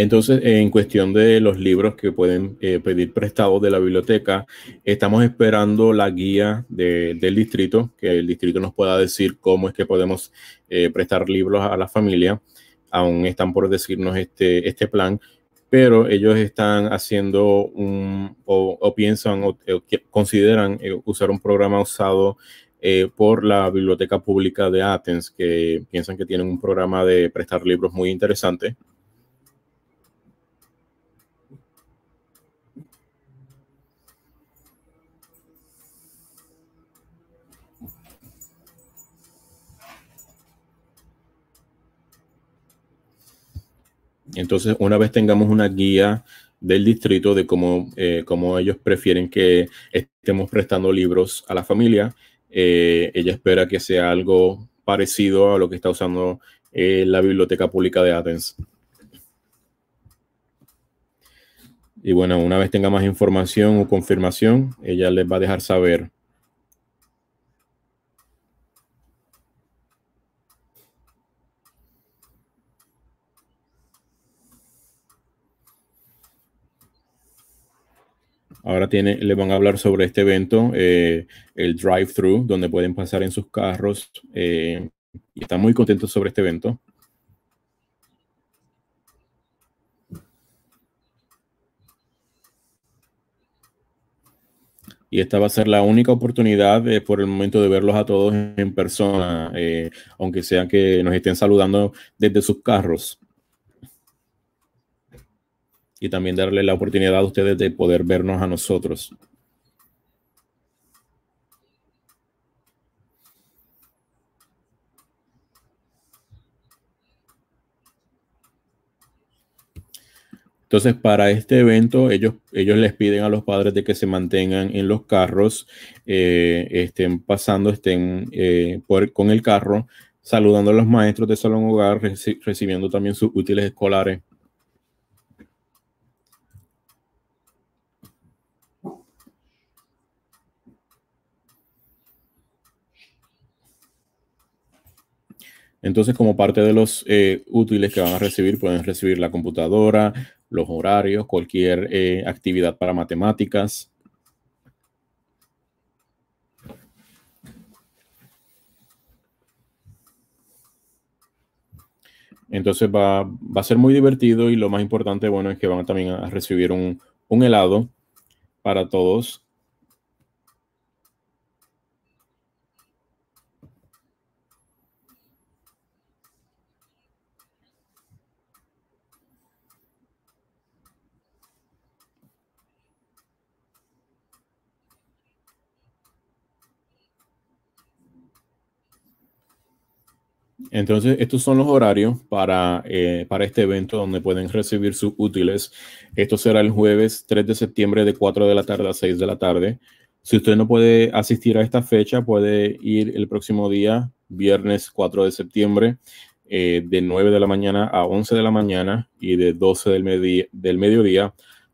Entonces, en cuestión de los libros que pueden eh, pedir prestados de la biblioteca, estamos esperando la guía del distrito, que el distrito nos pueda decir cómo es que podemos eh, prestar libros a la familia. Aún están por decirnos este, este plan, pero ellos están haciendo o, piensan o, consideran eh, usar un programa usado por la Biblioteca Pública de Athens, que piensan que tienen un programa de prestar libros muy interesante. Entonces, una vez tengamos una guía del distrito de cómo, eh, ellos prefieren que estemos prestando libros a la familia, eh, ella espera que sea algo parecido a lo que está usando eh, la Biblioteca Pública de Athens. Y bueno, una vez tenga más información o confirmación, ella les va a dejar saber. Ahora tiene, les van a hablar sobre este evento, eh, el drive-thru, donde pueden pasar en sus carros. Eh, y están muy contentos sobre este evento. y esta va a ser la única oportunidad eh, por el momento de verlos a todos en persona, aunque sea que nos estén saludando desde sus carros y también darle la oportunidad a ustedes de poder vernos a nosotros. Entonces, para este evento, ellos, ellos les piden a los padres de que se mantengan en los carros, eh, estén pasando, estén eh, con el carro, saludando a los maestros de salón hogar, recibiendo también sus útiles escolares Entonces, como parte de los eh, útiles que van a recibir, pueden recibir la computadora, los horarios, cualquier eh, actividad para matemáticas. Entonces va, a ser muy divertido y lo más importante, bueno, es que van también a recibir un helado para todos Entonces, estos son los horarios para, eh, para este evento donde pueden recibir sus útiles. Esto será el jueves 3 de septiembre de 4 de la tarde a 6 de la tarde. Si usted no puede asistir a esta fecha, puede ir el próximo día, viernes 4 de septiembre, eh, de 9 de la mañana a 11 de la mañana y de 12 del, mediodía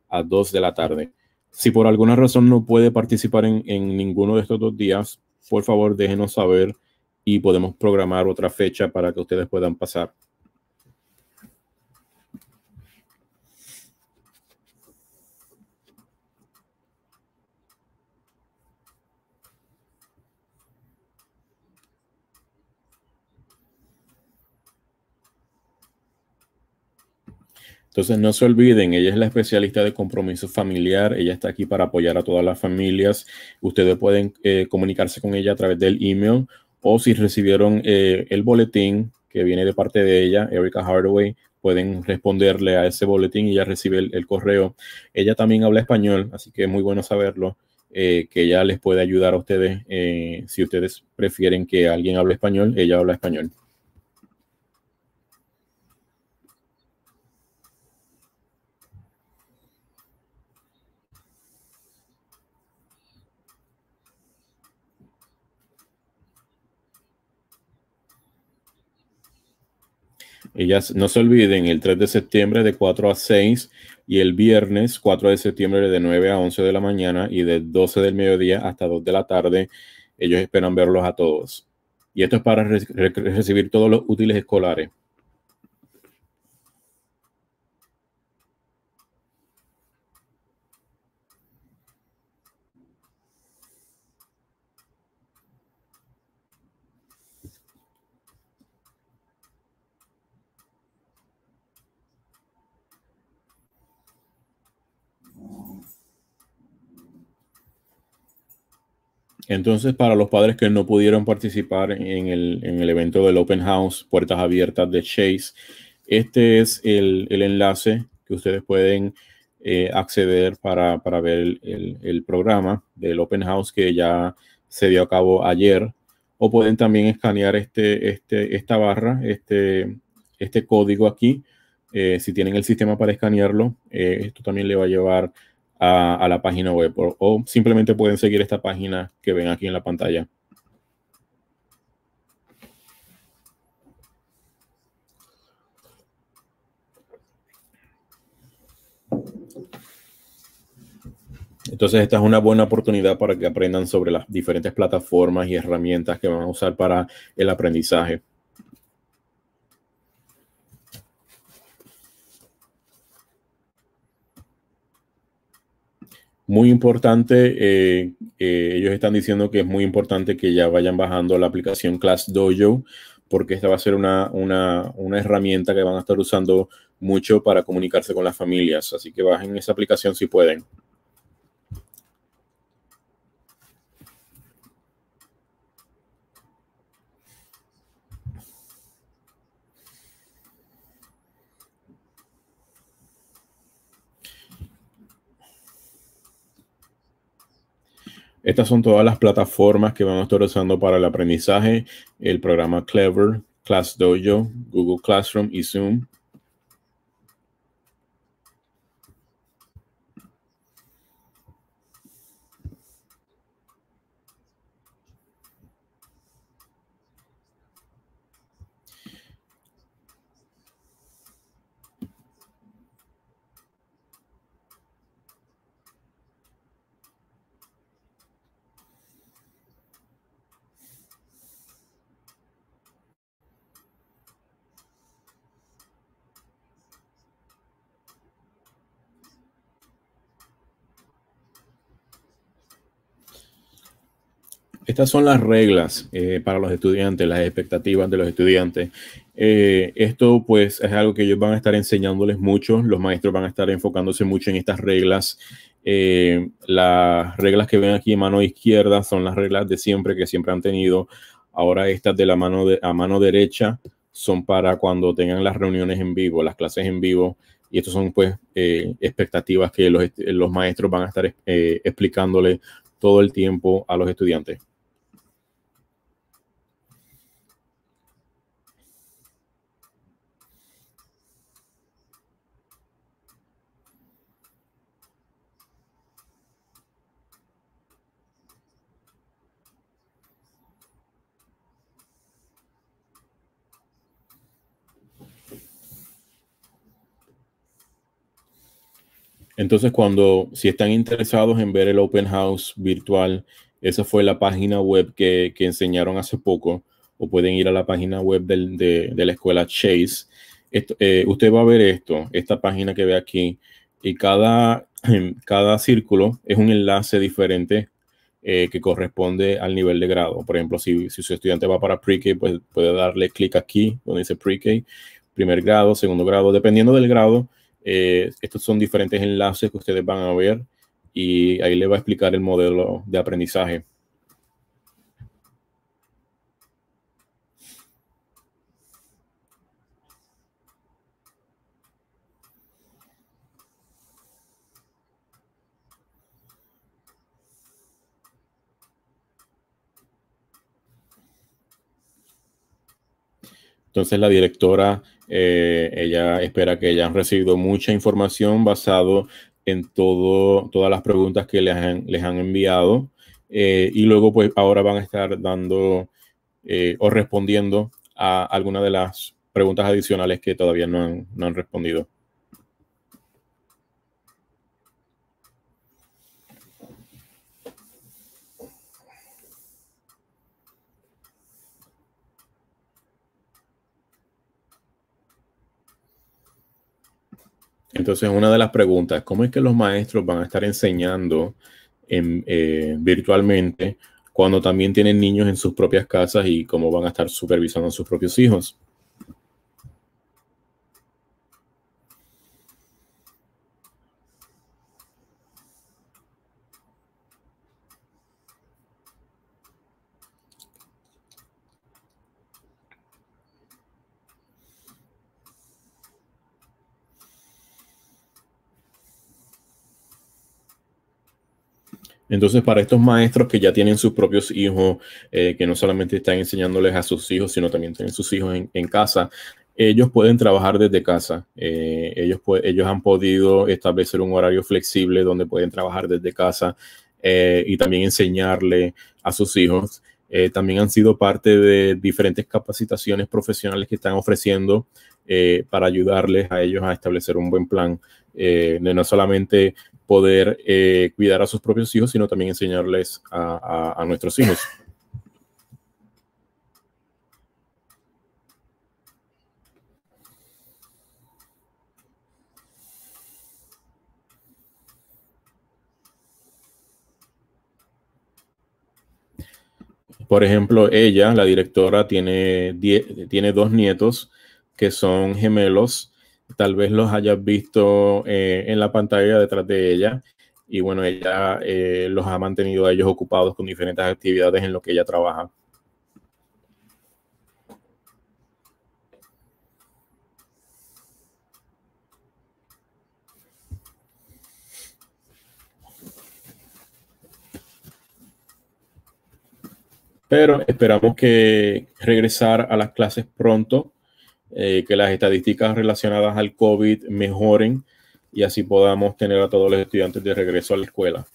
a 2 de la tarde. Si por alguna razón no puede participar en, en ninguno de estos dos días, por favor déjenos saber y podemos programar otra fecha para que ustedes puedan pasar. Entonces, no se olviden, ella es la especialista de compromiso familiar, ella está aquí para apoyar a todas las familias. Ustedes pueden eh, comunicarse con ella a través del email o si recibieron eh, el boletín que viene de parte de ella, Erika Hardaway, pueden responderle a ese boletín y ya recibe el, correo. Ella también habla español, así que es muy bueno saberlo, eh, que ella les puede ayudar a ustedes eh, si ustedes prefieren que alguien hable español, ella habla español. Ellas no se olviden el 3 de septiembre de 4 a 6 y el viernes 4 de septiembre de 9 a 11 de la mañana y de 12 del mediodía hasta 2 de la tarde. Ellos esperan verlos a todos. Y esto es para recibir todos los útiles escolares. Entonces, para los padres que no pudieron participar en el, en el evento del Open House, Puertas Abiertas de Chase, este es el, el enlace que ustedes pueden eh, acceder para, para ver el, el, programa del Open House que ya se dio a cabo ayer. O pueden también escanear este, este, esta barra, este, este código aquí. Eh, si tienen el sistema para escanearlo, eh, esto también le va a llevar a, la página web o, simplemente pueden seguir esta página que ven aquí en la pantalla. Entonces esta es una buena oportunidad para que aprendan sobre las diferentes plataformas y herramientas que van a usar para el aprendizaje. Muy importante, eh, eh, ellos están diciendo que es muy importante que ya vayan bajando la aplicación Class Dojo, porque esta va a ser una, una herramienta que van a estar usando mucho para comunicarse con las familias. Así que bajen esa aplicación si pueden. Estas son todas las plataformas que van a estar usando para el aprendizaje, el programa Clever, Class Google Classroom y Zoom. estas son las reglas eh, para los estudiantes, las expectativas de los estudiantes. Eh, esto pues es algo que ellos van a estar enseñándoles mucho, los maestros van a estar enfocándose mucho en estas reglas. Eh, las reglas que ven aquí en mano izquierda son las reglas de siempre que siempre han tenido. Ahora estas de la mano a mano derecha son para cuando tengan las reuniones en vivo, las clases en vivo. Y estas son pues expectativas que los, los, maestros van a estar explicándoles todo el tiempo a los estudiantes. Entonces, cuando, si están interesados en ver el Open House virtual, esa fue la página web que, que enseñaron hace poco, o pueden ir a la página web de, la escuela Chase. Eh, usted va a ver esto, esta página que ve aquí, y cada, [CLEARS THROAT] cada círculo es un enlace diferente eh, que corresponde al nivel de grado. Por ejemplo, si, su estudiante va para pre-K, pues puede darle clic aquí, donde dice pre-K, primer grado, segundo grado, dependiendo del grado eh, estos son diferentes enlaces que ustedes van a ver y ahí les va a explicar el modelo de aprendizaje. Entonces la directora, eh, ella espera que hayan recibido mucha información basado en todo, todas las preguntas que les han, les han enviado eh, y luego pues ahora van a estar dando eh, o respondiendo a algunas de las preguntas adicionales que todavía no han respondido. Entonces, una de las preguntas, ¿cómo es que los maestros van a estar enseñando eh, virtualmente cuando también tienen niños en sus propias casas y cómo van a estar supervisando a sus propios hijos? Entonces, para estos maestros que ya tienen sus propios hijos, eh, que no solamente están enseñándoles a sus hijos, sino también tienen sus hijos en, casa, ellos pueden trabajar desde casa. Eh, ellos, ellos han podido establecer un horario flexible donde pueden trabajar desde casa eh, y también enseñarle a sus hijos. también han sido parte de diferentes capacitaciones profesionales que están ofreciendo para ayudarles a ellos a establecer un buen plan, de no solamente poder eh, cuidar a sus propios hijos, sino también enseñarles a, nuestros hijos. Por ejemplo, ella, la directora, tiene, tiene dos nietos que son gemelos tal vez los hayas visto eh, en la pantalla detrás de ella. Y bueno, ella eh, los ha mantenido a ellos ocupados con diferentes actividades en lo que ella trabaja. Pero esperamos que regresar a las clases pronto eh, que las estadísticas relacionadas al COVID mejoren y así podamos tener a todos los estudiantes de regreso a la escuela.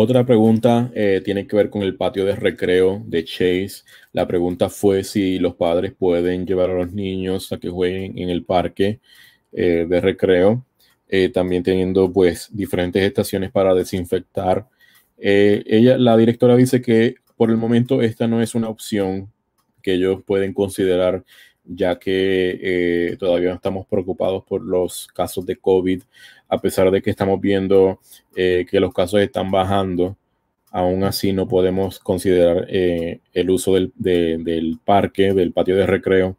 Otra pregunta eh, tiene que ver con el patio de recreo de Chase. La pregunta fue si los padres pueden llevar a los niños a que jueguen en el parque eh, de recreo, eh, también teniendo pues diferentes estaciones para desinfectar. ella, la directora dice que por el momento esta no es una opción que ellos pueden considerar ya que eh, todavía estamos preocupados por los casos de COVID, a pesar de que estamos viendo eh, que los casos están bajando, aún así no podemos considerar eh, el uso del, parque, del patio de recreo,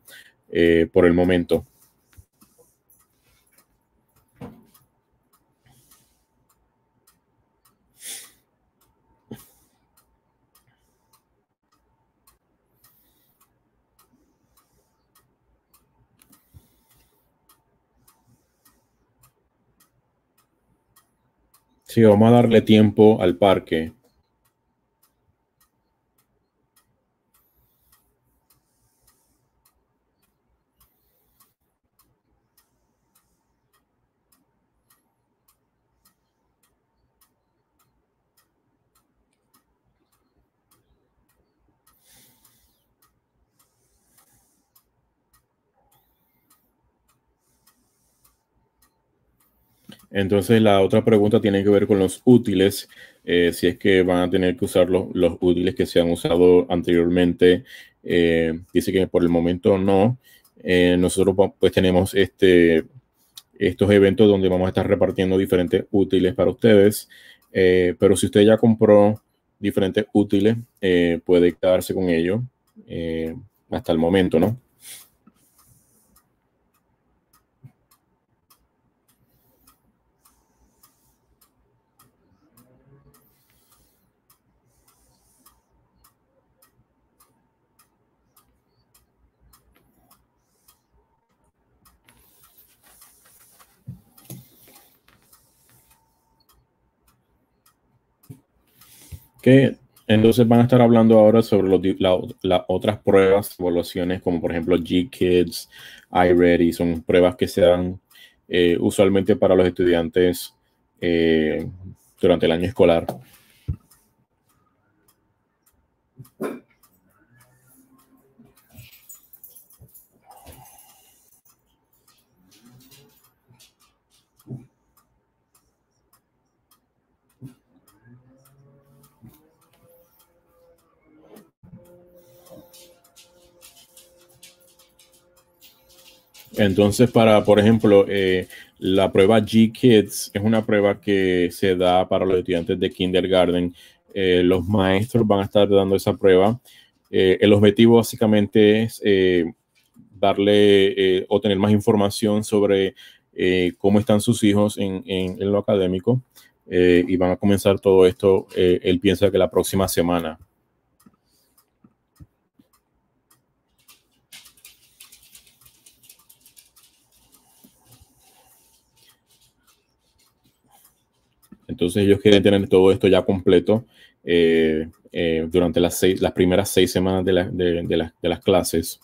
eh, por el momento. Sí, vamos a darle tiempo al parque Entonces la otra pregunta tiene que ver con los útiles, eh, si es que van a tener que usar los, útiles que se han usado anteriormente. Eh, dice que por el momento no. Eh, nosotros pues tenemos este, estos eventos donde vamos a estar repartiendo diferentes útiles para ustedes, pero si usted ya compró diferentes útiles, puede quedarse con ellos hasta el momento, ¿no? que entonces van a estar hablando ahora sobre las otras pruebas, evaluaciones, como por ejemplo G-Kids, iReady, son pruebas que se dan eh, usualmente para los estudiantes eh, durante el año escolar. Entonces, para, por ejemplo, eh, la prueba G-Kids es una prueba que se da para los estudiantes de kindergarten. Eh, los maestros van a estar dando esa prueba. Eh, el objetivo básicamente es darle o tener más información sobre cómo están sus hijos en lo académico. y van a comenzar todo esto, él piensa que la próxima semana. Entonces ellos quieren tener todo esto ya completo eh, eh, durante las, seis, las primeras seis semanas de las clases.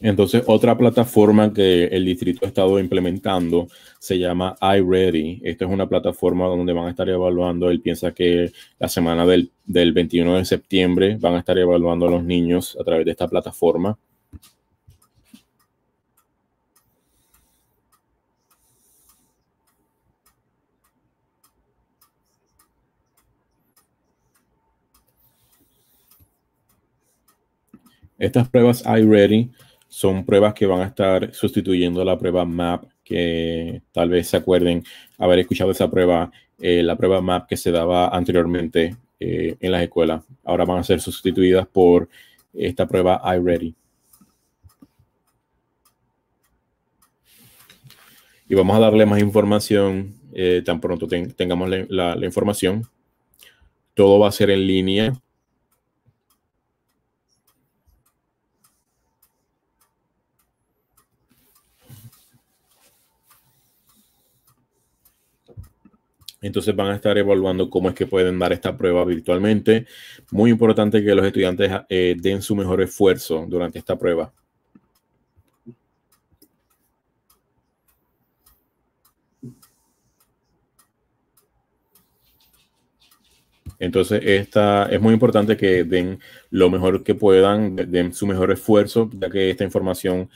Entonces, otra plataforma que el Distrito ha estado implementando se llama iReady. Esta es una plataforma donde van a estar evaluando, él piensa que la semana del, 21 de septiembre van a estar evaluando a los niños a través de esta plataforma. Estas pruebas iReady son pruebas que van a estar sustituyendo la prueba MAP tal vez se acuerden haber escuchado esa prueba, eh, la prueba MAP que se daba anteriormente eh, en las escuelas. Ahora van a ser sustituidas por esta prueba iReady. Y vamos a darle más información eh, tan pronto tengamos la, la información. Todo va a ser en línea Entonces van a estar evaluando cómo es que pueden dar esta prueba virtualmente. Muy importante que los estudiantes eh, den su mejor esfuerzo durante esta prueba. Entonces, esta, es muy importante que den lo mejor que puedan, den su mejor esfuerzo, ya que esta información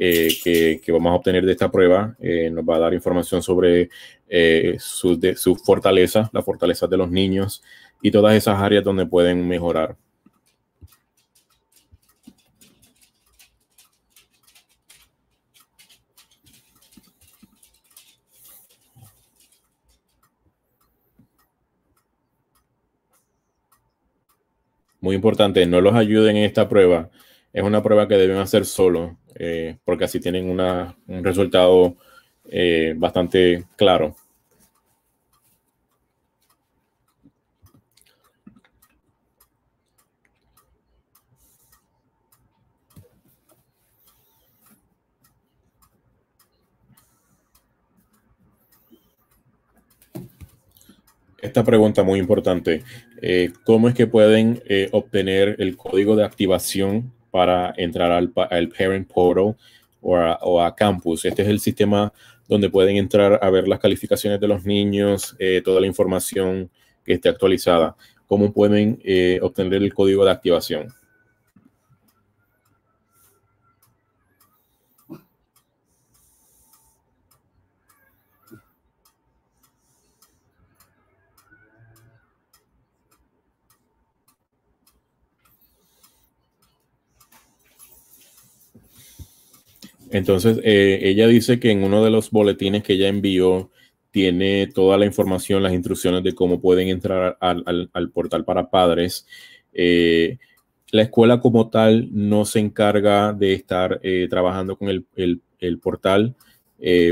eh, que, vamos a obtener de esta prueba. Eh, nos va a dar información sobre eh, sus, sus fortalezas, las fortalezas de los niños y todas esas áreas donde pueden mejorar. Muy importante, no los ayuden en esta prueba. Es una prueba que deben hacer solo. Eh, porque así tienen una, un resultado eh, bastante claro. Esta pregunta muy importante. Eh, ¿Cómo es que pueden obtener el código de activación para entrar al, Parent Portal o a, Campus. Este es el sistema donde pueden entrar a ver las calificaciones de los niños, eh, toda la información que esté actualizada, cómo pueden eh, obtener el código de activación. Entonces, eh, ella dice que en uno de los boletines que ella envió tiene toda la información, las instrucciones de cómo pueden entrar al, portal para padres. Eh, la escuela como tal no se encarga de estar eh, trabajando con el, el portal,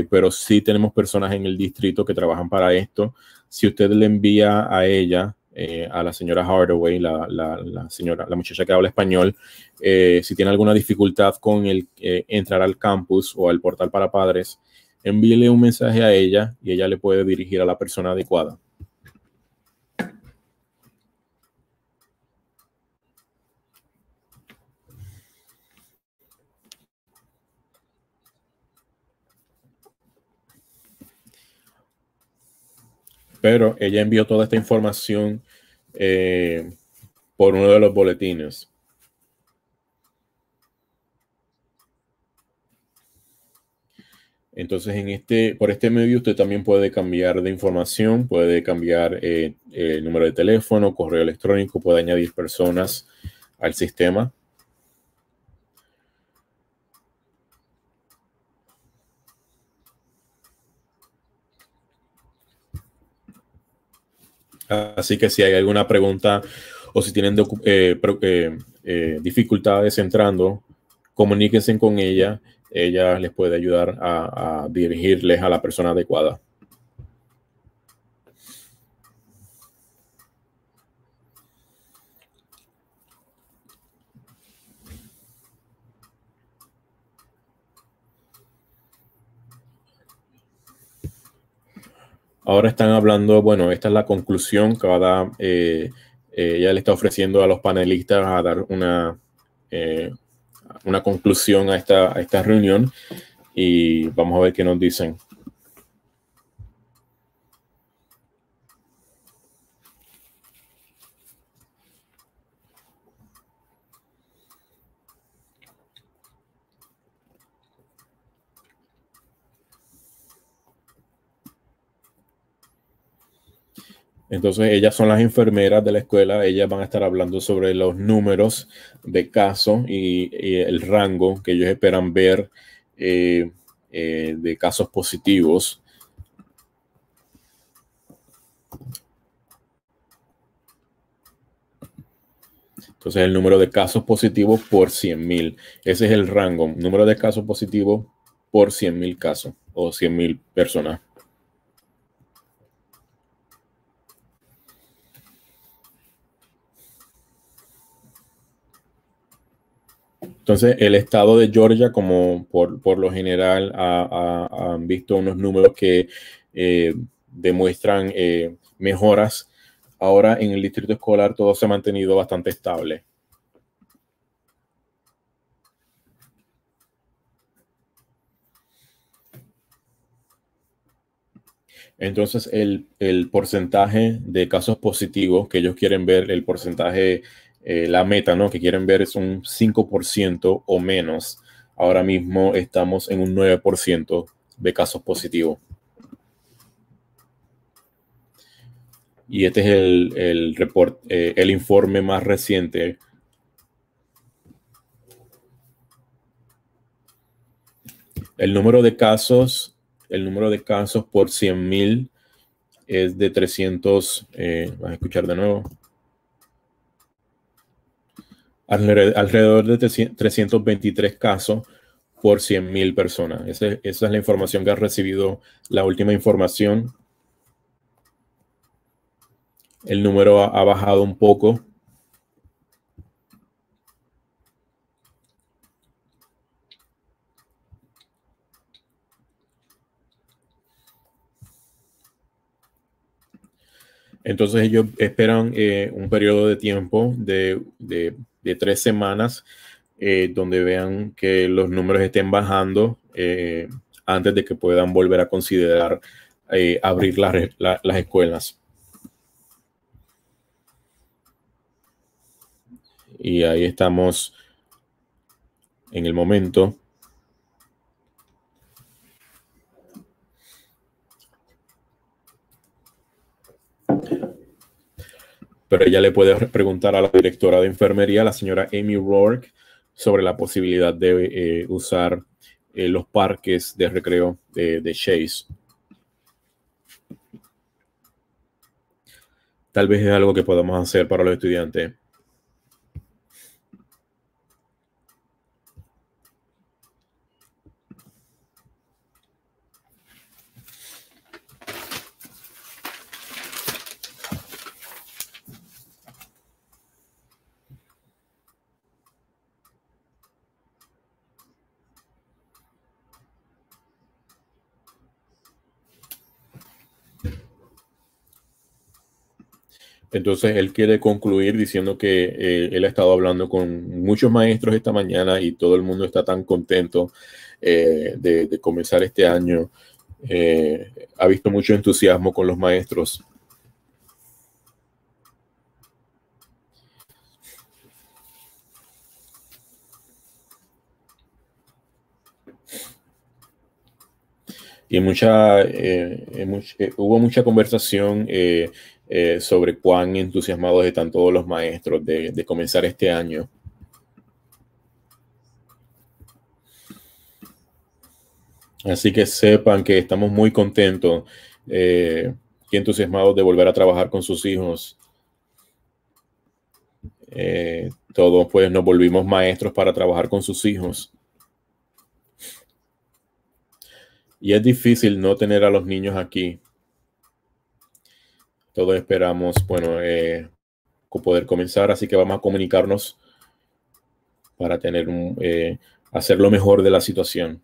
pero sí tenemos personas en el distrito que trabajan para esto. Si usted le envía a ella eh, a la señora Hardaway, la, la, señora, la muchacha que habla español, eh, si tiene alguna dificultad con el eh, entrar al campus o al portal para padres, envíele un mensaje a ella y ella le puede dirigir a la persona adecuada. Pero ella envió toda esta información eh, por uno de los boletines. Entonces, en este, por este medio usted también puede cambiar de información, puede cambiar eh, el número de teléfono, correo electrónico, puede añadir personas al sistema. Así que si hay alguna pregunta o si tienen eh, eh, eh, dificultades entrando, comuníquense con ella. Ella les puede ayudar a dirigirles a la persona adecuada. Ahora están hablando, bueno, esta es la conclusión que a dar, ya eh, eh, le está ofreciendo a los panelistas a dar una, eh, una conclusión a esta, a esta reunión y vamos a ver qué nos dicen. Entonces ellas son las enfermeras de la escuela, ellas van a estar hablando sobre los números de casos y, el rango que ellos esperan ver eh, eh, de casos positivos. Entonces el número de casos positivos por 100.000. Ese es el rango, número de casos positivos por 100.000 casos o 100.000 personas. Entonces, el estado de Georgia, como por, por lo general han visto unos números que eh, demuestran eh, mejoras, ahora en el distrito escolar todo se ha mantenido bastante estable. Entonces, el, el porcentaje de casos positivos que ellos quieren ver, el porcentaje eh, la meta ¿no? que quieren ver es un 5% o menos. Ahora mismo estamos en un 9% de casos positivos. Y este es el, el, eh, el informe más reciente El número de casos, el número de casos por 100.000 es de 300, eh, vas a escuchar de nuevo, alrededor de 323 casos por 100.000 personas. Esa, es la información que ha recibido la última información. El número ha, bajado un poco. Entonces ellos esperan eh, un periodo de tiempo de de tres semanas eh, donde vean que los números estén bajando eh, antes de que puedan volver a considerar eh, abrir las escuelas. Y ahí estamos en el momento. pero ella le puede preguntar a la directora de enfermería, la señora Amy Rourke, sobre la posibilidad de eh, usar eh, los parques de recreo de Chase. Tal vez es algo que podamos hacer para los estudiantes. Entonces él quiere concluir diciendo que eh, él ha estado hablando con muchos maestros esta mañana y todo el mundo está tan contento eh, de, comenzar este año. Eh, ha visto mucho entusiasmo con los maestros. Y mucha, hubo mucha conversación eh, sobre cuán entusiasmados están todos los maestros de, comenzar este año. Así que sepan que estamos muy contentos eh, y entusiasmados de volver a trabajar con sus hijos. Eh, todos pues nos volvimos maestros para trabajar con sus hijos. Y es difícil no tener a los niños aquí. Todos esperamos, bueno, eh, poder comenzar, así que vamos a comunicarnos para tener eh, hacer lo mejor de la situación.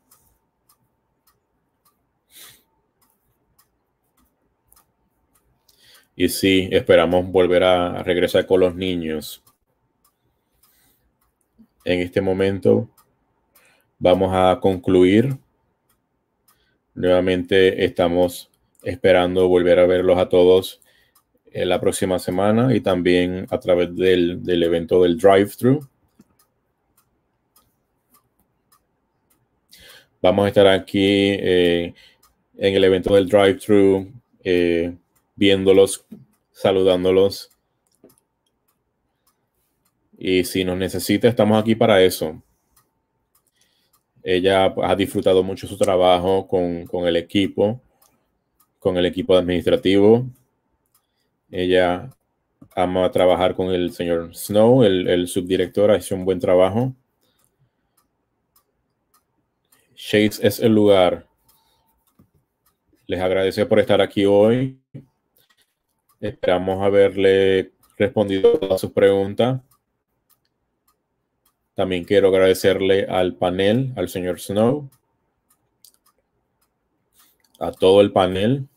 Y sí, esperamos volver a regresar con los niños. En este momento vamos a concluir. Nuevamente estamos esperando volver a verlos a todos en la próxima semana y también a través del, evento del drive-thru. Vamos a estar aquí eh, en el evento del drive-thru, eh, viéndolos, saludándolos. Y si nos necesita, estamos aquí para eso. Ella ha disfrutado mucho su trabajo con, con el equipo, con el equipo administrativo, ella ama trabajar con el señor Snow, el, subdirector, Hace un buen trabajo. Shades es el lugar. Les agradezco por estar aquí hoy. Esperamos haberle respondido a sus preguntas. También quiero agradecerle al panel, al señor Snow, a todo el panel.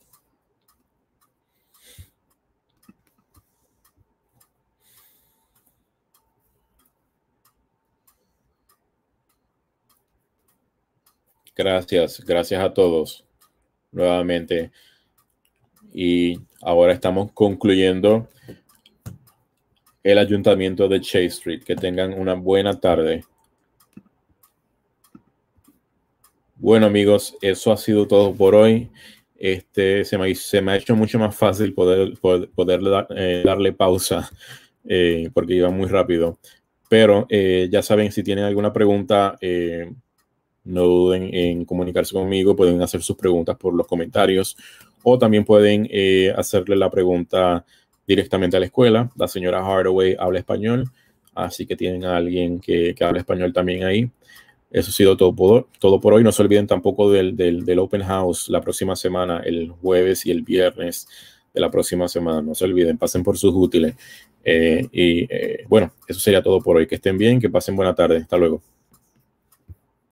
Gracias, gracias a todos nuevamente. Y ahora estamos concluyendo el ayuntamiento de Chase Street. Que tengan una buena tarde. Bueno, amigos, eso ha sido todo por hoy. Este, se, me, se me ha hecho mucho más fácil poder, poder, eh, darle pausa eh, porque iba muy rápido. Pero eh, ya saben, si tienen alguna pregunta, no duden en comunicarse conmigo, pueden hacer sus preguntas por los comentarios o también pueden eh, hacerle la pregunta directamente a la escuela. La señora Hardaway habla español, así que tienen a alguien que, que habla español también ahí. Eso ha sido todo por, todo por hoy. No se olviden tampoco del, del, Open House la próxima semana, el jueves y el viernes de la próxima semana. No se olviden, pasen por sus útiles. Eh, y eh, bueno, eso sería todo por hoy. Que estén bien, que pasen buena tarde. Hasta luego.